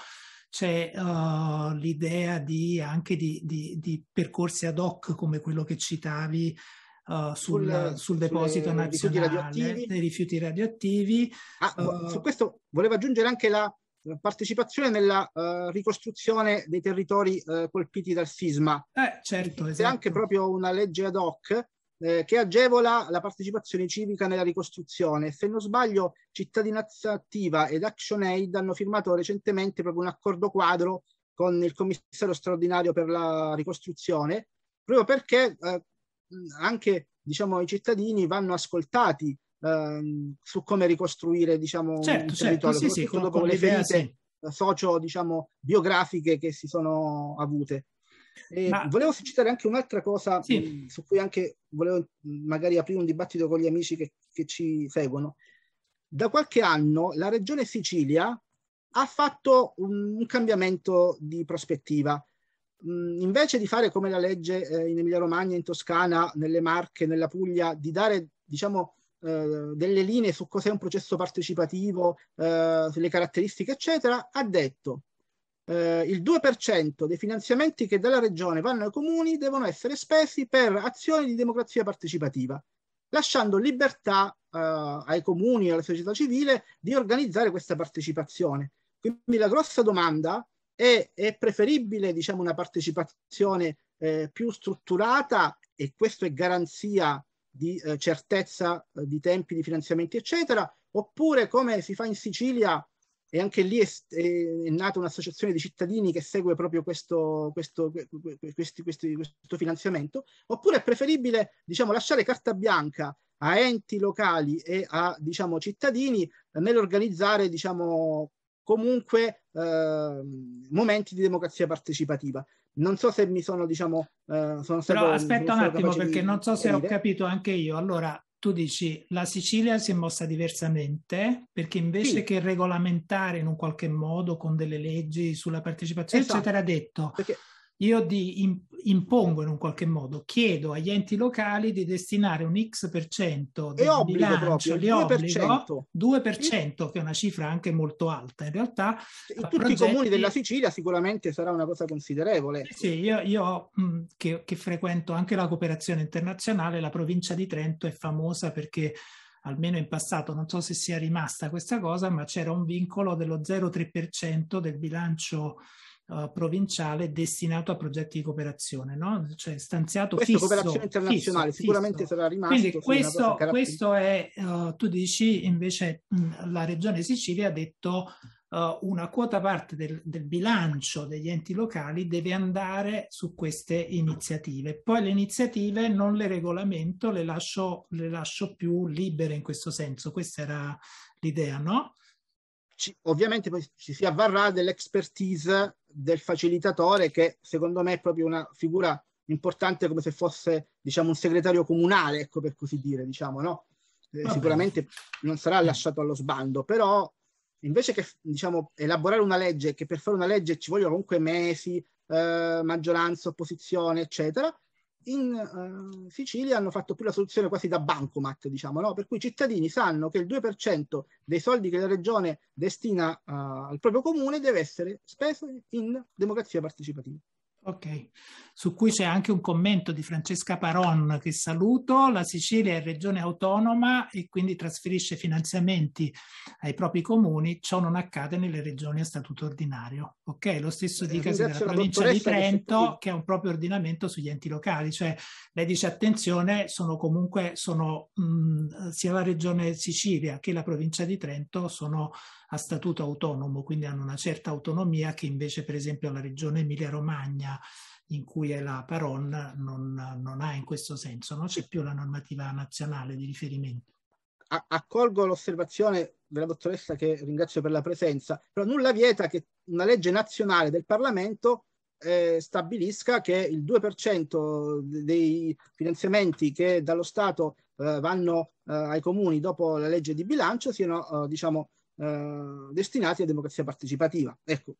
[SPEAKER 1] c'è uh, l'idea di, anche di, di, di, percorsi ad hoc come quello che citavi uh, sul, sul, eh, sul, deposito nazionale rifiuti
[SPEAKER 2] dei rifiuti radioattivi. Ah, uh, su questo volevo aggiungere anche la partecipazione nella uh, ricostruzione dei territori colpiti dal sisma. Eh, certo, C'è esatto. anche proprio una legge ad hoc che agevola la partecipazione civica nella ricostruzione. Se non sbaglio, Cittadinanza Attiva ed ActionAid hanno firmato recentemente proprio un accordo quadro con il commissario straordinario per la ricostruzione, proprio perché eh, anche diciamo, i cittadini vanno ascoltati ehm, su come ricostruire diciamo, certo, un certo, territorio, certo, sì, sì, dopo con le ferite sì. socio diciamo, biografiche che si sono avute. Ma... Volevo citare anche un'altra cosa sì. mh, su cui anche volevo magari aprire un dibattito con gli amici che, che ci seguono. Da qualche anno la regione Sicilia ha fatto un, un cambiamento di prospettiva mh, invece di fare come la legge eh, in Emilia Romagna, in Toscana, nelle Marche, nella Puglia, di dare, diciamo, eh, delle linee su cos'è un processo partecipativo, eh, le caratteristiche, eccetera, ha detto eh, il 2% dei finanziamenti che dalla regione vanno ai comuni devono essere spesi per azioni di democrazia partecipativa, lasciando libertà eh, ai comuni e alla società civile di organizzare questa partecipazione. Quindi la grossa domanda e è preferibile diciamo, una partecipazione eh, più strutturata e questo è garanzia di eh, certezza eh, di tempi di finanziamenti eccetera oppure come si fa in Sicilia e anche lì è, è nata un'associazione di cittadini che segue proprio questo, questo, questi, questi, questo finanziamento oppure è preferibile diciamo, lasciare carta bianca a enti locali e a diciamo, cittadini nell'organizzare diciamo, comunque eh, momenti di democrazia partecipativa. Non so se mi sono, diciamo, eh, sono stato... Però aspetta diciamo, un attimo perché non so se dire. ho
[SPEAKER 1] capito anche io. Allora, tu dici la Sicilia si è mossa diversamente perché invece sì. che regolamentare in un qualche modo con delle leggi sulla partecipazione, esatto. eccetera, ha detto... Perché io di in, impongo in un qualche modo, chiedo agli enti locali di destinare un X% per cento del bilancio, li 2%. obbligo, 2%, che è una cifra anche molto alta in realtà.
[SPEAKER 2] In tutti progetti... i comuni della Sicilia sicuramente sarà una cosa considerevole. Sì,
[SPEAKER 1] sì io, io mh, mm, che, che frequento anche la cooperazione internazionale, la provincia di Trento è famosa perché almeno in passato, non so se sia rimasta questa cosa, ma c'era un vincolo dello 0,3% del bilancio eh, provinciale destinato a progetti di cooperazione, no? cioè stanziato questo fisso, cooperazione internazionale fisso, sicuramente
[SPEAKER 2] fisso. sarà rimasto. Quindi questo, questo
[SPEAKER 1] è, uh, tu dici invece mh, la regione Sicilia ha detto uh, una quota parte del, del bilancio degli enti locali deve andare su queste iniziative. Poi le iniziative non le regolamento, le lascio, le lascio più
[SPEAKER 2] libere in questo senso. Questa era l'idea, no? Ci, ovviamente poi ci si avvarrà dell'expertise del facilitatore che secondo me è proprio una figura importante come se fosse diciamo un segretario comunale, ecco per così dire, diciamo, no? Eh, sicuramente non sarà mm. lasciato allo sbando, però invece che diciamo, elaborare una legge, che per fare una legge ci vogliono comunque mesi, eh, maggioranza, opposizione, eccetera, in uh, Sicilia hanno fatto più la soluzione quasi da bancomat, diciamo, no? per cui i cittadini sanno che il 2% dei soldi che la regione destina uh, al proprio comune deve essere speso in democrazia partecipativa. Ok, su cui
[SPEAKER 1] c'è anche un commento di Francesca Paron che saluto. La Sicilia è regione autonoma e quindi trasferisce finanziamenti ai propri comuni. Ciò non accade nelle regioni a statuto ordinario. Ok, lo stesso eh, dicasi della provincia di Trento che ha un proprio ordinamento sugli enti locali. Cioè, lei dice attenzione, sono comunque, sono, mh, mm, sia la regione Sicilia che la provincia di Trento sono a statuto autonomo, quindi hanno una certa autonomia che invece per esempio la regione Emilia-Romagna in cui è la Paron non, non ha in questo senso, non c'è più la normativa nazionale di riferimento.
[SPEAKER 2] Accolgo l'osservazione della dottoressa che ringrazio per la presenza, però nulla vieta che una legge nazionale del Parlamento eh, stabilisca che il 2% dei finanziamenti che dallo Stato eh, vanno eh, ai comuni dopo la legge di bilancio siano eh, diciamo, eh, destinati a democrazia partecipativa. Ecco,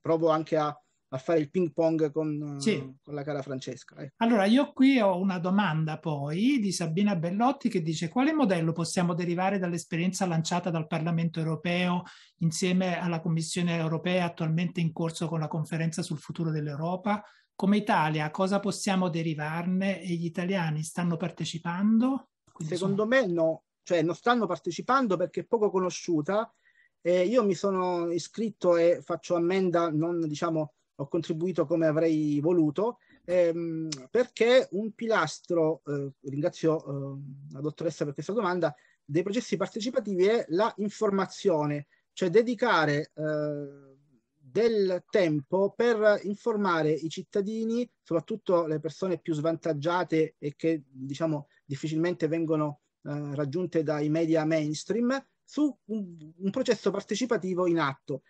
[SPEAKER 2] provo anche a, a fare il ping pong con, eh, sì. con la cara Francesca. Ecco.
[SPEAKER 1] Allora, io qui ho una domanda poi di Sabina Bellotti che dice quale modello possiamo derivare dall'esperienza lanciata dal Parlamento europeo insieme alla Commissione europea attualmente in corso con la conferenza sul futuro dell'Europa? Come Italia cosa possiamo derivarne e gli italiani stanno partecipando? Quindi Secondo
[SPEAKER 2] sono... me no, cioè non stanno partecipando perché è poco conosciuta. Eh, io mi sono iscritto e faccio ammenda, non diciamo ho contribuito come avrei voluto, ehm, perché un pilastro, eh, ringrazio eh, la dottoressa per questa domanda, dei processi partecipativi è la informazione, cioè dedicare eh, del tempo per informare i cittadini, soprattutto le persone più svantaggiate e che diciamo difficilmente vengono eh, raggiunte dai media mainstream su un, un, processo partecipativo in atto.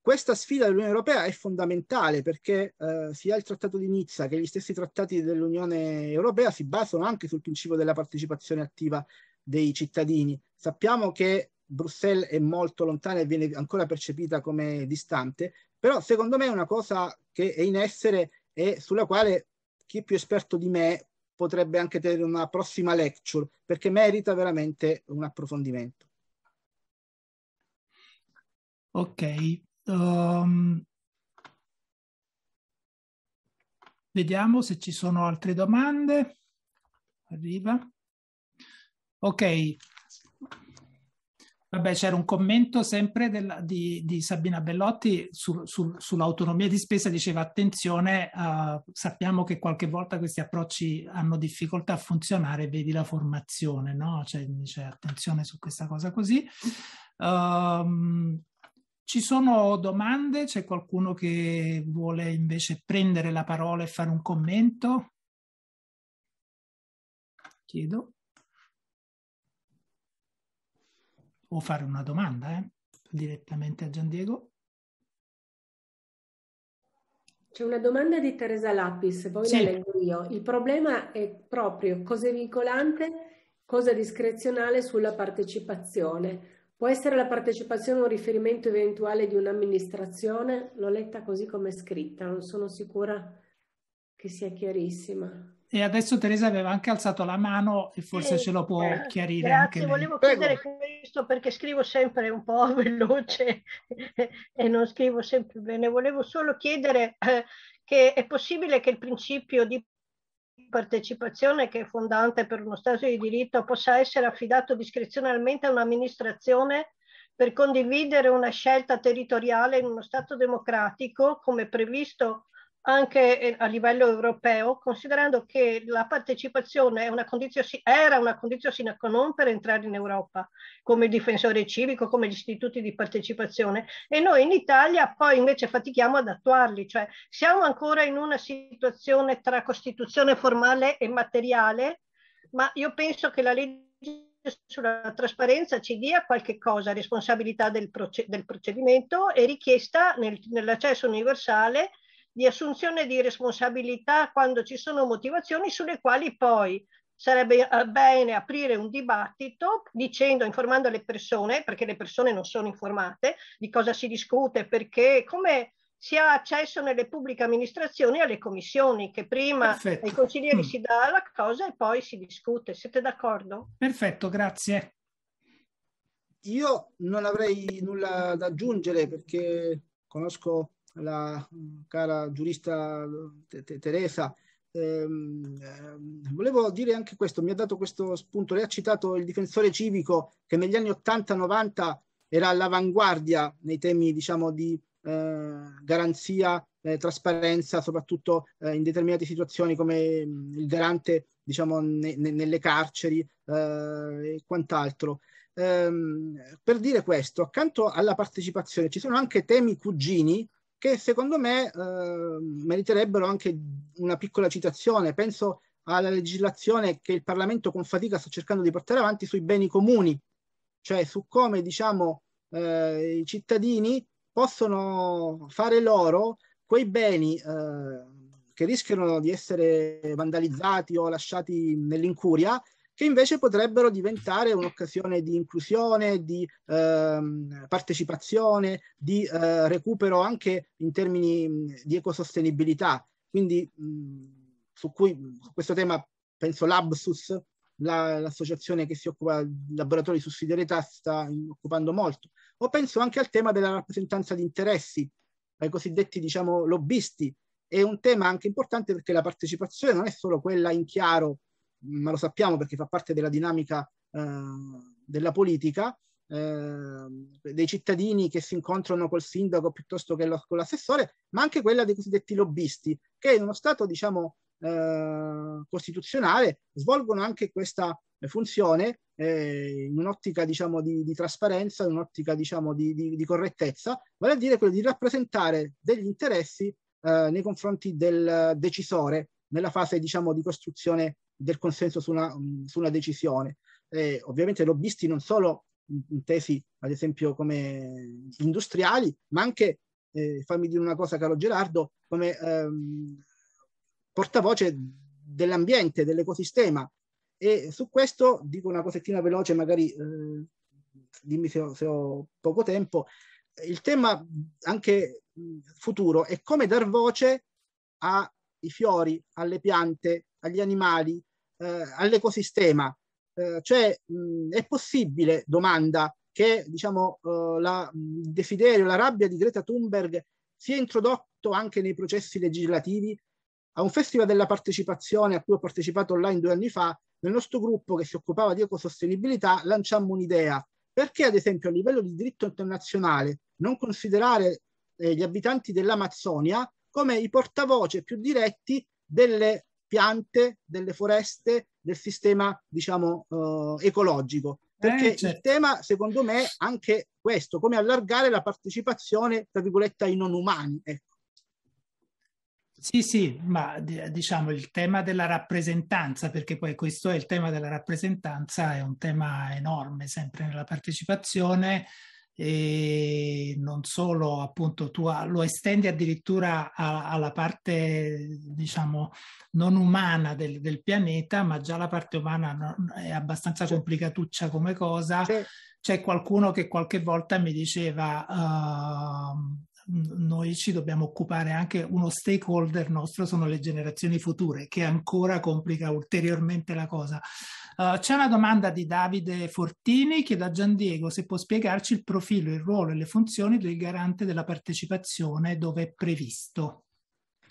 [SPEAKER 2] Questa sfida dell'Unione Europea è fondamentale perché eh, sia il Trattato di Nizza che gli stessi trattati dell'Unione Europea si basano anche sul principio della partecipazione attiva dei cittadini. Sappiamo che Bruxelles è molto lontana e viene ancora percepita come distante, però secondo me è una cosa che è in essere e sulla quale chi è più esperto di me potrebbe anche tenere una prossima lecture perché merita veramente un approfondimento.
[SPEAKER 1] Ok. Um, vediamo se ci sono altre domande. Arriva. Ok, Vabbè, c'era un commento sempre della, di, di, Sabina Bellotti su, su, sull'autonomia di spesa, diceva attenzione, uh, sappiamo che qualche volta questi approcci hanno difficoltà a funzionare, vedi la formazione, no? Cioè, dice attenzione su questa cosa così. Um, ci sono domande? C'è qualcuno che vuole invece prendere la parola e fare un commento? Chiedo. o fare una domanda eh, direttamente a Gian Diego.
[SPEAKER 3] C'è una domanda di Teresa Lapis, poi sì. la leggo io. Il problema è proprio cosa è vincolante, cosa discrezionale sulla partecipazione. Può essere la partecipazione un riferimento eventuale di un'amministrazione? L'ho letta così come è scritta, non sono sicura che sia chiarissima.
[SPEAKER 1] E adesso Teresa aveva anche alzato la mano e forse sì, ce lo può eh, chiarire. Grazie, volevo chiedere
[SPEAKER 4] questo perché scrivo sempre un po' veloce e non scrivo sempre bene. Volevo solo chiedere eh, che è possibile che il principio di partecipazione che è fondante per uno Stato di diritto possa essere affidato discrezionalmente a un'amministrazione per condividere una scelta territoriale in uno Stato democratico come previsto anche eh, a livello europeo, considerando che la partecipazione una era una condizione sine qua non per entrare in Europa, come difensore civico, come gli istituti di partecipazione, e noi in Italia poi invece fatichiamo ad attuarli, cioè siamo ancora in una situazione tra costituzione formale e materiale, ma io penso che la legge sulla trasparenza ci dia qualche cosa, responsabilità del, proced del procedimento e richiesta nel, nell'accesso universale di assunzione di responsabilità quando ci sono motivazioni sulle quali poi sarebbe eh, bene aprire un dibattito dicendo, informando le persone, perché le persone non sono informate di cosa si discute, perché come si ha accesso nelle pubbliche amministrazioni alle commissioni, che prima Perfetto. ai consiglieri mm. si dà la cosa e poi si discute. Siete d'accordo?
[SPEAKER 2] Perfetto, grazie. Io non avrei nulla da aggiungere perché conosco la cara giurista eh, Teresa, ehm, ehm, volevo dire anche questo, mi ha dato questo spunto, lei ha citato il difensore civico che negli anni 80-90 era all'avanguardia nei temi diciamo, di eh, garanzia, eh, trasparenza, soprattutto eh, in determinate situazioni come mh, mm, il garante diciamo, ne, ne, nelle carceri eh, e quant'altro. Ehm, per dire questo, accanto alla partecipazione ci sono anche temi cugini che secondo me eh, meriterebbero anche una piccola citazione. Penso alla legislazione che il Parlamento con fatica sta cercando di portare avanti sui beni comuni, cioè su come diciamo, eh, i cittadini possono fare loro quei beni eh, che rischiano di essere vandalizzati o lasciati nell'incuria che invece potrebbero diventare un'occasione di inclusione, di ehm, partecipazione, di eh, recupero anche in termini mm, di ecosostenibilità. Quindi mh, mm, su, cui, su questo tema penso l'Absus, la, l'associazione che si occupa di laboratori di sussidiarietà, sta occupando molto. O penso anche al tema della rappresentanza di interessi, ai cosiddetti diciamo, lobbisti. È un tema anche importante perché la partecipazione non è solo quella in chiaro ma lo sappiamo perché fa parte della dinamica eh, della politica, eh, dei cittadini che si incontrano col sindaco piuttosto che lo, con l'assessore, ma anche quella dei cosiddetti lobbisti, che in uno Stato, diciamo, eh, costituzionale, svolgono anche questa funzione eh, in un'ottica, diciamo, di, di, trasparenza, in un'ottica, diciamo, di, di, di, correttezza, vale a dire quello di rappresentare degli interessi eh, nei confronti del decisore nella fase, diciamo, di costruzione del consenso su una, mm, su una decisione. Eh, ovviamente lobbisti non solo mm, intesi ad esempio come industriali, ma anche, eh, fammi dire una cosa caro Gerardo, come ehm, portavoce dell'ambiente, dell'ecosistema. E su questo dico una cosettina veloce, magari eh, dimmi se ho, se ho poco tempo. Il tema mm, anche futuro è come dar voce ai fiori, alle piante, agli animali, eh, all'ecosistema. Eh, cioè, mh, è possibile, domanda, che diciamo, eh, la, il desiderio, la rabbia di Greta Thunberg sia introdotto anche nei processi legislativi? A un festival della partecipazione a cui ho partecipato online due anni fa, nel nostro gruppo che si occupava di ecosostenibilità lanciammo un'idea. Perché, ad esempio, a livello di diritto internazionale non considerare eh, gli abitanti dell'Amazzonia come i portavoce più diretti delle piante, delle foreste, del sistema diciamo eh, ecologico. Perché eh, certo. il tema secondo me è anche questo, come allargare la partecipazione tra virgolette ai non umani. Ecco.
[SPEAKER 1] Sì, sì, ma diciamo il tema della rappresentanza, perché poi questo è il tema della rappresentanza, è un tema enorme sempre nella partecipazione, e non solo appunto tu lo estendi addirittura a, alla parte diciamo non umana del, del, pianeta ma già la parte umana non, è abbastanza sì. complicatuccia come cosa sì. c'è qualcuno che qualche volta mi diceva uh, noi ci dobbiamo occupare anche uno stakeholder nostro sono le generazioni future che ancora complica ulteriormente la cosa eh, c'è una domanda di Davide Fortini che da Gian Diego se può spiegarci il profilo, il ruolo e le funzioni del garante della partecipazione dove è previsto.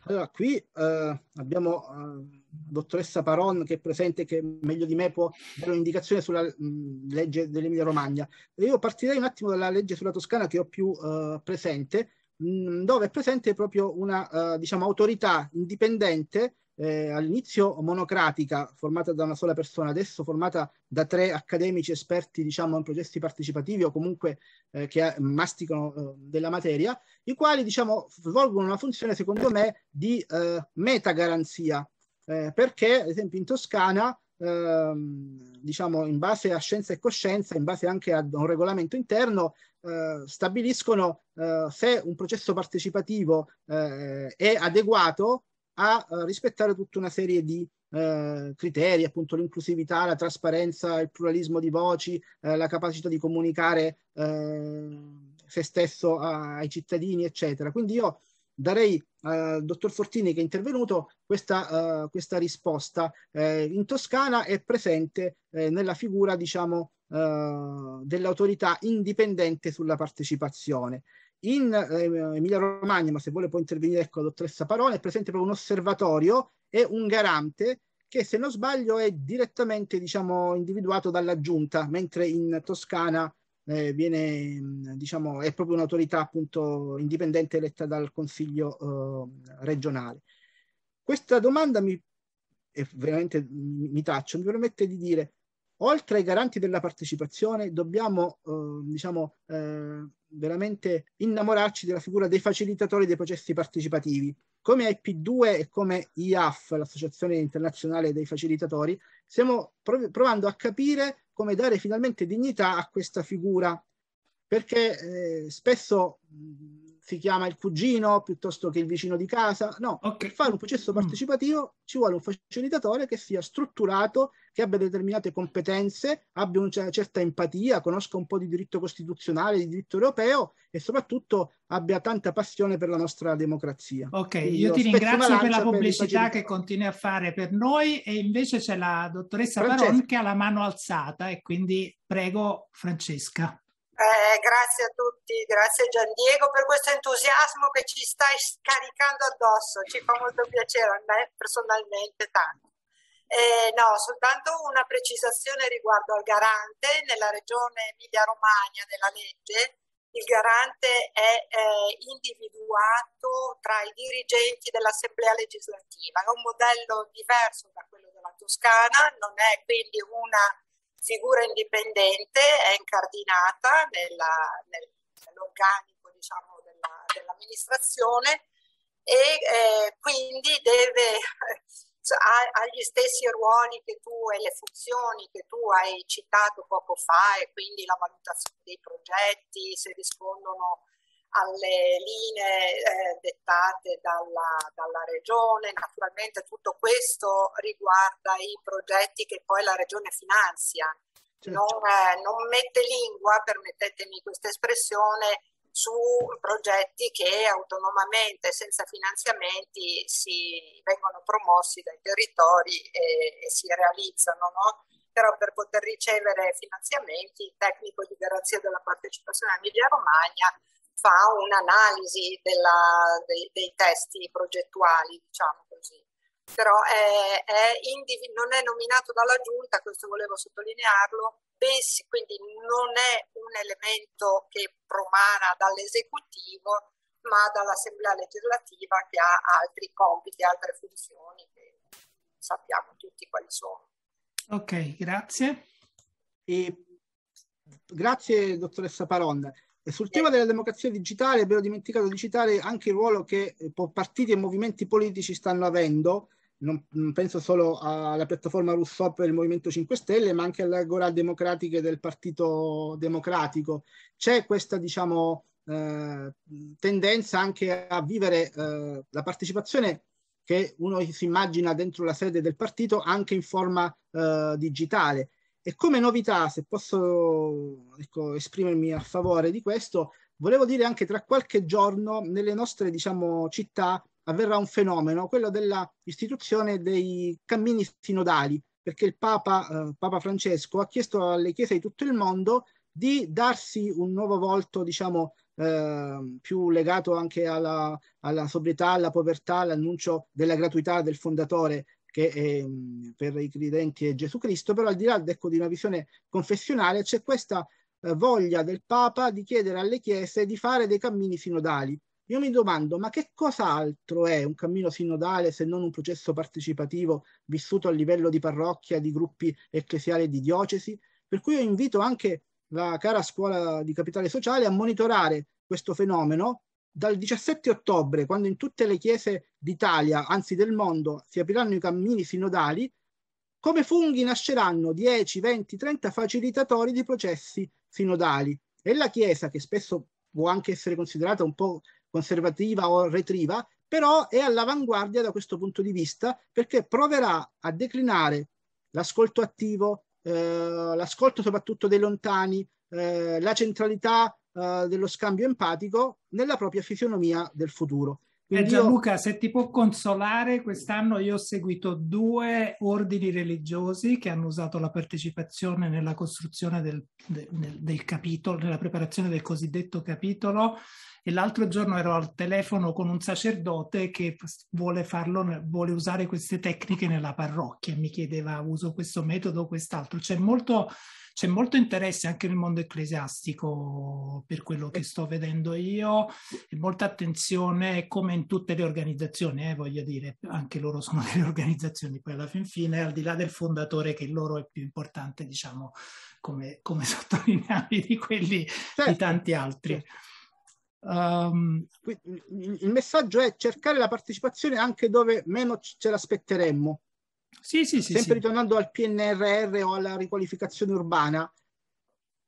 [SPEAKER 2] Allora, qui eh, abbiamo la eh, dottoressa Paron che è presente, che meglio di me può dare un'indicazione sulla mh, legge dell'Emilia Romagna. Io partirei un attimo dalla legge sulla Toscana che ho più eh, presente, mh, dove è presente proprio una eh, diciamo, autorità indipendente eh, all'inizio monocratica, formata da una sola persona, adesso formata da tre accademici esperti diciamo, in processi partecipativi o comunque eh, che eh, masticano eh, della materia, i quali diciamo, svolgono una funzione, secondo me, di eh, metagaranzia, eh, perché, ad esempio, in Toscana ehm, diciamo in base a scienza e coscienza, in base anche a un regolamento interno, eh, stabiliscono eh, se un processo partecipativo eh, è adeguato a eh, rispettare tutta una serie di eh, criteri, appunto l'inclusività, la trasparenza, il pluralismo di voci, eh, la capacità di comunicare eh, se stesso a, ai cittadini, eccetera. Quindi io darei al eh, dottor Fortini che è intervenuto questa, eh, questa risposta. in Toscana è presente nella figura, diciamo, dell'autorità indipendente sulla partecipazione. In eh, Emilia Romagna, ma se vuole può intervenire, ecco la dottoressa Parone, è presente proprio un osservatorio e un garante che se non sbaglio è direttamente diciamo, individuato dalla giunta, mentre in Toscana eh, viene, mm, diciamo, è proprio un'autorità appunto indipendente eletta dal Consiglio eh, regionale. Questa domanda mi, veramente mi, mi taccio, mi permette di dire oltre ai garanti della partecipazione, dobbiamo eh, diciamo, eh, veramente innamorarci della figura dei facilitatori dei processi partecipativi. Come IP2 e come IAF, l'Associazione Internazionale dei Facilitatori, stiamo prov- provando a capire come dare finalmente dignità a questa figura, perché eh, spesso mh, si chiama il cugino piuttosto che il vicino di casa. No, okay. per fare un processo mm. partecipativo ci vuole un facilitatore che sia strutturato, che abbia determinate competenze, abbia una certa empatia, conosca un po' di diritto costituzionale, di diritto europeo e soprattutto abbia tanta passione per la nostra democrazia. Ok, Quindi io ti ringrazio per la pubblicità per che
[SPEAKER 1] continui a fare per noi e invece c'è la dottoressa Francesca. Baron che ha la mano alzata e quindi prego Francesca.
[SPEAKER 5] Eh, grazie a tutti, grazie Gian Diego per questo entusiasmo che ci stai scaricando addosso, ci fa molto piacere a me personalmente tanto. Eh, no, soltanto una precisazione riguardo al garante nella regione Emilia-Romagna nella legge. Il garante è eh, individuato tra i dirigenti dell'Assemblea legislativa, è un modello diverso da quello della Toscana, non è quindi una figura indipendente, è incardinata nella, nell'organico diciamo, della, dell'amministrazione e eh, quindi deve, cioè, ha, ha, gli stessi ruoli che tu e le funzioni che tu hai citato poco fa e quindi la valutazione dei progetti, se rispondono alle linee eh, dettate dalla, dalla, regione. Naturalmente tutto questo riguarda i progetti che poi la regione finanzia. Certo. Non, eh, non mette lingua, permettetemi questa espressione, su progetti che autonomamente, senza finanziamenti, si vengono promossi dai territori e, e si realizzano. No? Però per poter ricevere finanziamenti, il tecnico di garanzia della partecipazione a Emilia Romagna fa un'analisi della, dei, dei, testi progettuali, diciamo così. Però è, è indiv- non è nominato dalla giunta, questo volevo sottolinearlo, bensì, quindi non è un elemento che promana dall'esecutivo, ma dall'assemblea legislativa che ha altri compiti, altre funzioni che sappiamo tutti quali sono.
[SPEAKER 2] Ok, grazie. E... Grazie dottoressa Paron sul eh. tema della democrazia digitale, abbiamo dimenticato di citare anche il ruolo che eh, partiti e movimenti politici stanno avendo, non, non penso solo alla piattaforma Russop per il Movimento 5 Stelle, ma anche all'agora democratiche del Partito Democratico. C'è questa, diciamo, eh, tendenza anche a vivere eh, la partecipazione che uno si immagina dentro la sede del partito anche in forma eh, digitale e come novità, se posso ecco, esprimermi a favore di questo, volevo dire anche tra qualche giorno nelle nostre diciamo, città avverrà un fenomeno, quello dell'istituzione dei cammini sinodali, perché il Papa, eh, Papa, Francesco ha chiesto alle chiese di tutto il mondo di darsi un nuovo volto, diciamo, eh, più legato anche alla, alla sobrietà, alla povertà, all'annuncio della gratuità del fondatore che è, ehm, per i credenti è Gesù Cristo, però al di là ecco, di una visione confessionale c'è questa eh, voglia del Papa di chiedere alle chiese di fare dei cammini sinodali. Io mi domando, ma che cos'altro è un cammino sinodale se non un processo partecipativo vissuto a livello di parrocchia, di gruppi ecclesiali e di diocesi? Per cui io invito anche la cara scuola di capitale sociale a monitorare questo fenomeno dal 17 ottobre, quando in tutte le chiese d'Italia, anzi del mondo, si apriranno i cammini sinodali, come funghi nasceranno 10, 20, 30 facilitatori di processi sinodali e la Chiesa, che spesso può anche essere considerata un po' conservativa o retriva, però è all'avanguardia da questo punto di vista perché proverà a declinare l'ascolto attivo, eh, l'ascolto soprattutto dei lontani, eh, la centralità eh, dello scambio empatico nella propria fisionomia del futuro. eh Gianluca,
[SPEAKER 1] se ti può consolare, quest'anno io ho seguito due ordini religiosi che hanno usato la partecipazione nella costruzione del, del, del capitolo, nella preparazione del cosiddetto capitolo e l'altro giorno ero al telefono con un sacerdote che vuole, farlo, vuole usare queste tecniche nella parrocchia e mi chiedeva uso questo metodo o quest'altro. C'è molto c'è molto interesse anche nel mondo ecclesiastico per quello che sto vedendo io e molta attenzione come in tutte le organizzazioni, eh, voglio dire, anche loro sono delle organizzazioni poi alla fin fine, al di là del fondatore che loro è più importante, diciamo, come, come
[SPEAKER 2] sottolineavi di quelli certo. di tanti altri. Um, il messaggio è cercare la partecipazione anche dove meno ce l'aspetteremmo. Sì, sì, sì. Sempre sì. ritornando al PNRR o alla riqualificazione urbana,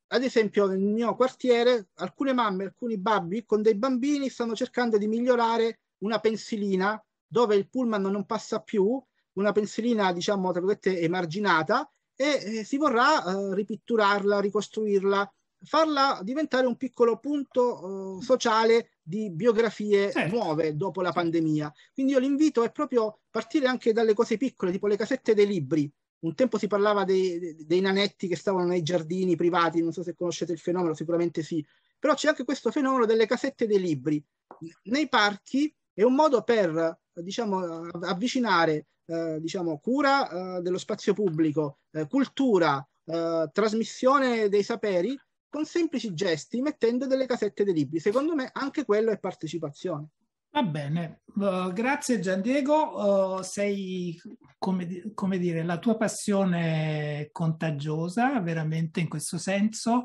[SPEAKER 2] ad esempio nel mio quartiere alcune mamme, alcuni babbi con dei bambini stanno cercando di migliorare una pensilina dove il pullman non passa più, una pensilina diciamo tra virgolette emarginata e eh, si vorrà eh, ripitturarla, ricostruirla, farla diventare un piccolo punto eh, sociale di biografie certo. nuove dopo la pandemia. Quindi io l'invito è proprio partire anche dalle cose piccole, tipo le casette dei libri. Un tempo si parlava dei, dei nanetti che stavano nei giardini privati, non so se conoscete il fenomeno, sicuramente sì, però c'è anche questo fenomeno delle casette dei libri. Nei parchi è un modo per diciamo, avvicinare eh, diciamo, cura eh, dello spazio pubblico, eh, cultura, eh, trasmissione dei saperi con semplici gesti, mettendo delle casette dei libri. Secondo me anche quello è partecipazione.
[SPEAKER 1] Va bene, uh, grazie Gian Diego, uh, eh, sei come, come, dire la tua passione contagiosa veramente in questo senso.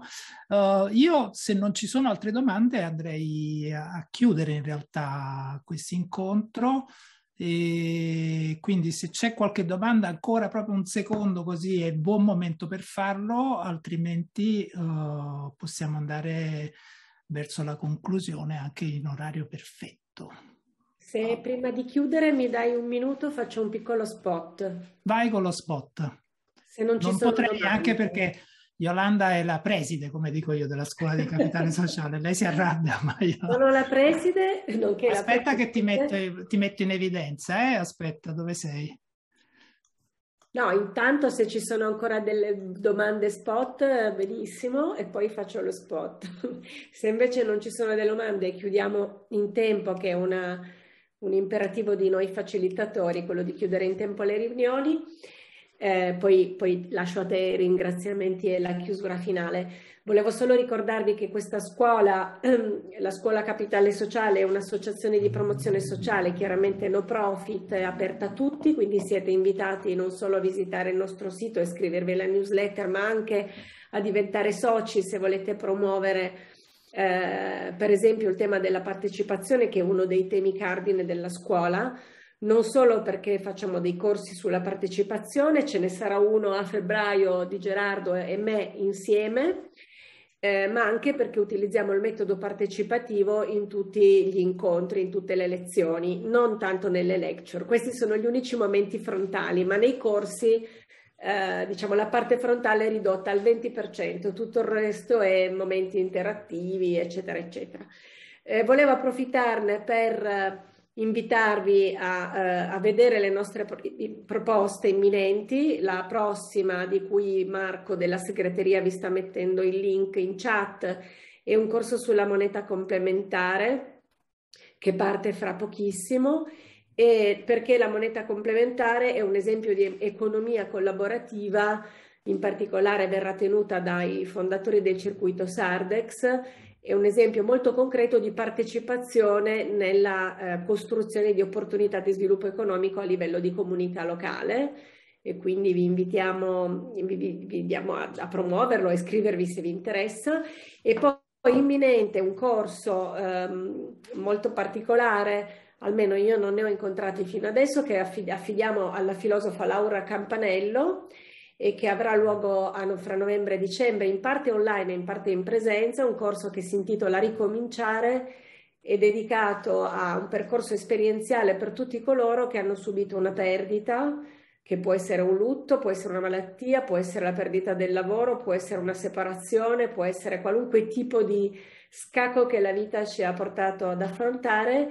[SPEAKER 1] Uh, io se non ci sono altre domande andrei a, a chiudere in realtà questo incontro. E quindi se c'è qualche domanda ancora proprio un secondo così è buon momento per farlo, altrimenti uh, possiamo andare verso la conclusione anche in orario perfetto.
[SPEAKER 3] Se oh. prima di chiudere mi dai un minuto faccio un piccolo spot.
[SPEAKER 1] Vai con lo spot.
[SPEAKER 3] Se non ci non sono potrei domande. anche
[SPEAKER 1] perché Yolanda è la preside, come dico io, della scuola di capitale sociale. Lei si arrabbia, ma io... Sono la preside, nonché Aspetta che ti metto, ti metto, in evidenza, eh? Aspetta, dove sei?
[SPEAKER 3] No, intanto se ci sono ancora delle domande spot, benissimo, e poi faccio lo spot. se invece non ci sono delle domande chiudiamo in tempo, che è una, un imperativo di noi facilitatori, quello di chiudere in tempo le riunioni, eh, poi, poi, lascio a te i ringraziamenti e la chiusura finale. Volevo solo ricordarvi che questa scuola, la Scuola Capitale Sociale, è un'associazione di promozione sociale, chiaramente no profit, aperta a tutti, quindi siete invitati non solo a visitare il nostro sito e scrivervi la newsletter, ma anche a diventare soci se volete promuovere eh, per esempio il tema della partecipazione, che è uno dei temi cardine della scuola non solo perché facciamo dei corsi sulla partecipazione, ce ne sarà uno a febbraio di Gerardo e me insieme, eh, ma anche perché utilizziamo il metodo partecipativo in tutti gli incontri, in tutte le lezioni, non tanto nelle lecture. Questi sono gli unici momenti frontali, ma nei corsi eh, diciamo la parte frontale è ridotta al 20%, tutto il resto è momenti interattivi, eccetera, eccetera. Eh, volevo approfittarne per invitarvi a, eh, a, vedere le nostre pro- proposte imminenti, la prossima di cui Marco della segreteria vi sta mettendo il link in chat è un corso sulla moneta complementare che parte fra pochissimo e perché la moneta complementare è un esempio di economia collaborativa in particolare verrà tenuta dai fondatori del circuito Sardex è un esempio molto concreto di partecipazione nella eh, costruzione di opportunità di sviluppo economico a livello di comunità locale e quindi vi invitiamo vi, vi, vi a, a, promuoverlo, a iscrivervi se vi interessa e poi imminente un corso ehm, molto particolare almeno io non ne ho incontrati fino adesso che affidiamo alla filosofa Laura Campanello e che avrà luogo fra novembre e dicembre in parte online e in parte in presenza, un corso che si intitola Ricominciare è dedicato a un percorso esperienziale per tutti coloro che hanno subito una perdita, che può essere un lutto, può essere una malattia, può essere la perdita del lavoro, può essere una separazione, può essere qualunque tipo di scacco che la vita ci ha portato ad affrontare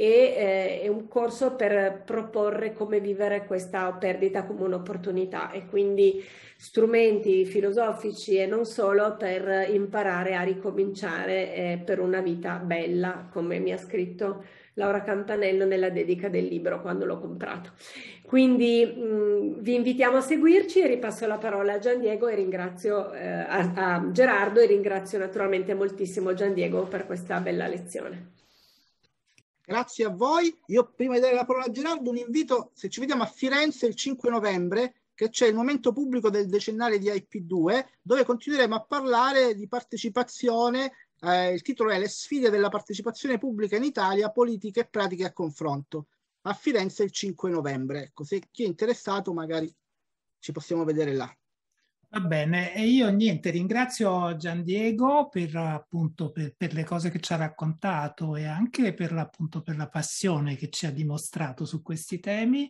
[SPEAKER 3] e eh, è un corso per proporre come vivere questa perdita come un'opportunità e quindi strumenti filosofici e non solo per imparare a ricominciare eh, per una vita bella, come mi ha scritto Laura Campanello nella dedica del libro quando l'ho comprato. Quindi mh, mm, vi invitiamo a seguirci e ripasso la parola a Gian Diego e ringrazio eh, a, a Gerardo e ringrazio naturalmente moltissimo Gian Diego per questa bella lezione.
[SPEAKER 2] Grazie a voi. Io prima di dare la parola a Gerardo un invito, se ci vediamo a Firenze il 5 novembre, che c'è il momento pubblico del decennale di IP2, dove continueremo a parlare di partecipazione. Eh, il titolo è Le sfide della partecipazione pubblica in Italia, politiche e pratiche a confronto. A Firenze il 5 novembre. Ecco, se chi è interessato magari ci possiamo vedere là.
[SPEAKER 1] Va bene, e io niente, ringrazio Gian Diego per appunto per, per le cose che ci ha raccontato e anche per appunto per la passione che ci ha dimostrato su questi temi.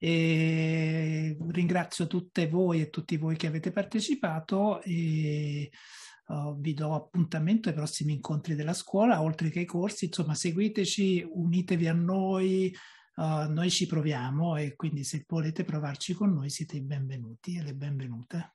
[SPEAKER 1] E ringrazio tutte voi e tutti voi che avete partecipato e uh, vi do appuntamento ai prossimi incontri della scuola, oltre che ai corsi, insomma seguiteci, unitevi a noi. Uh, noi ci proviamo e quindi se volete provarci con noi siete i benvenuti e le benvenute.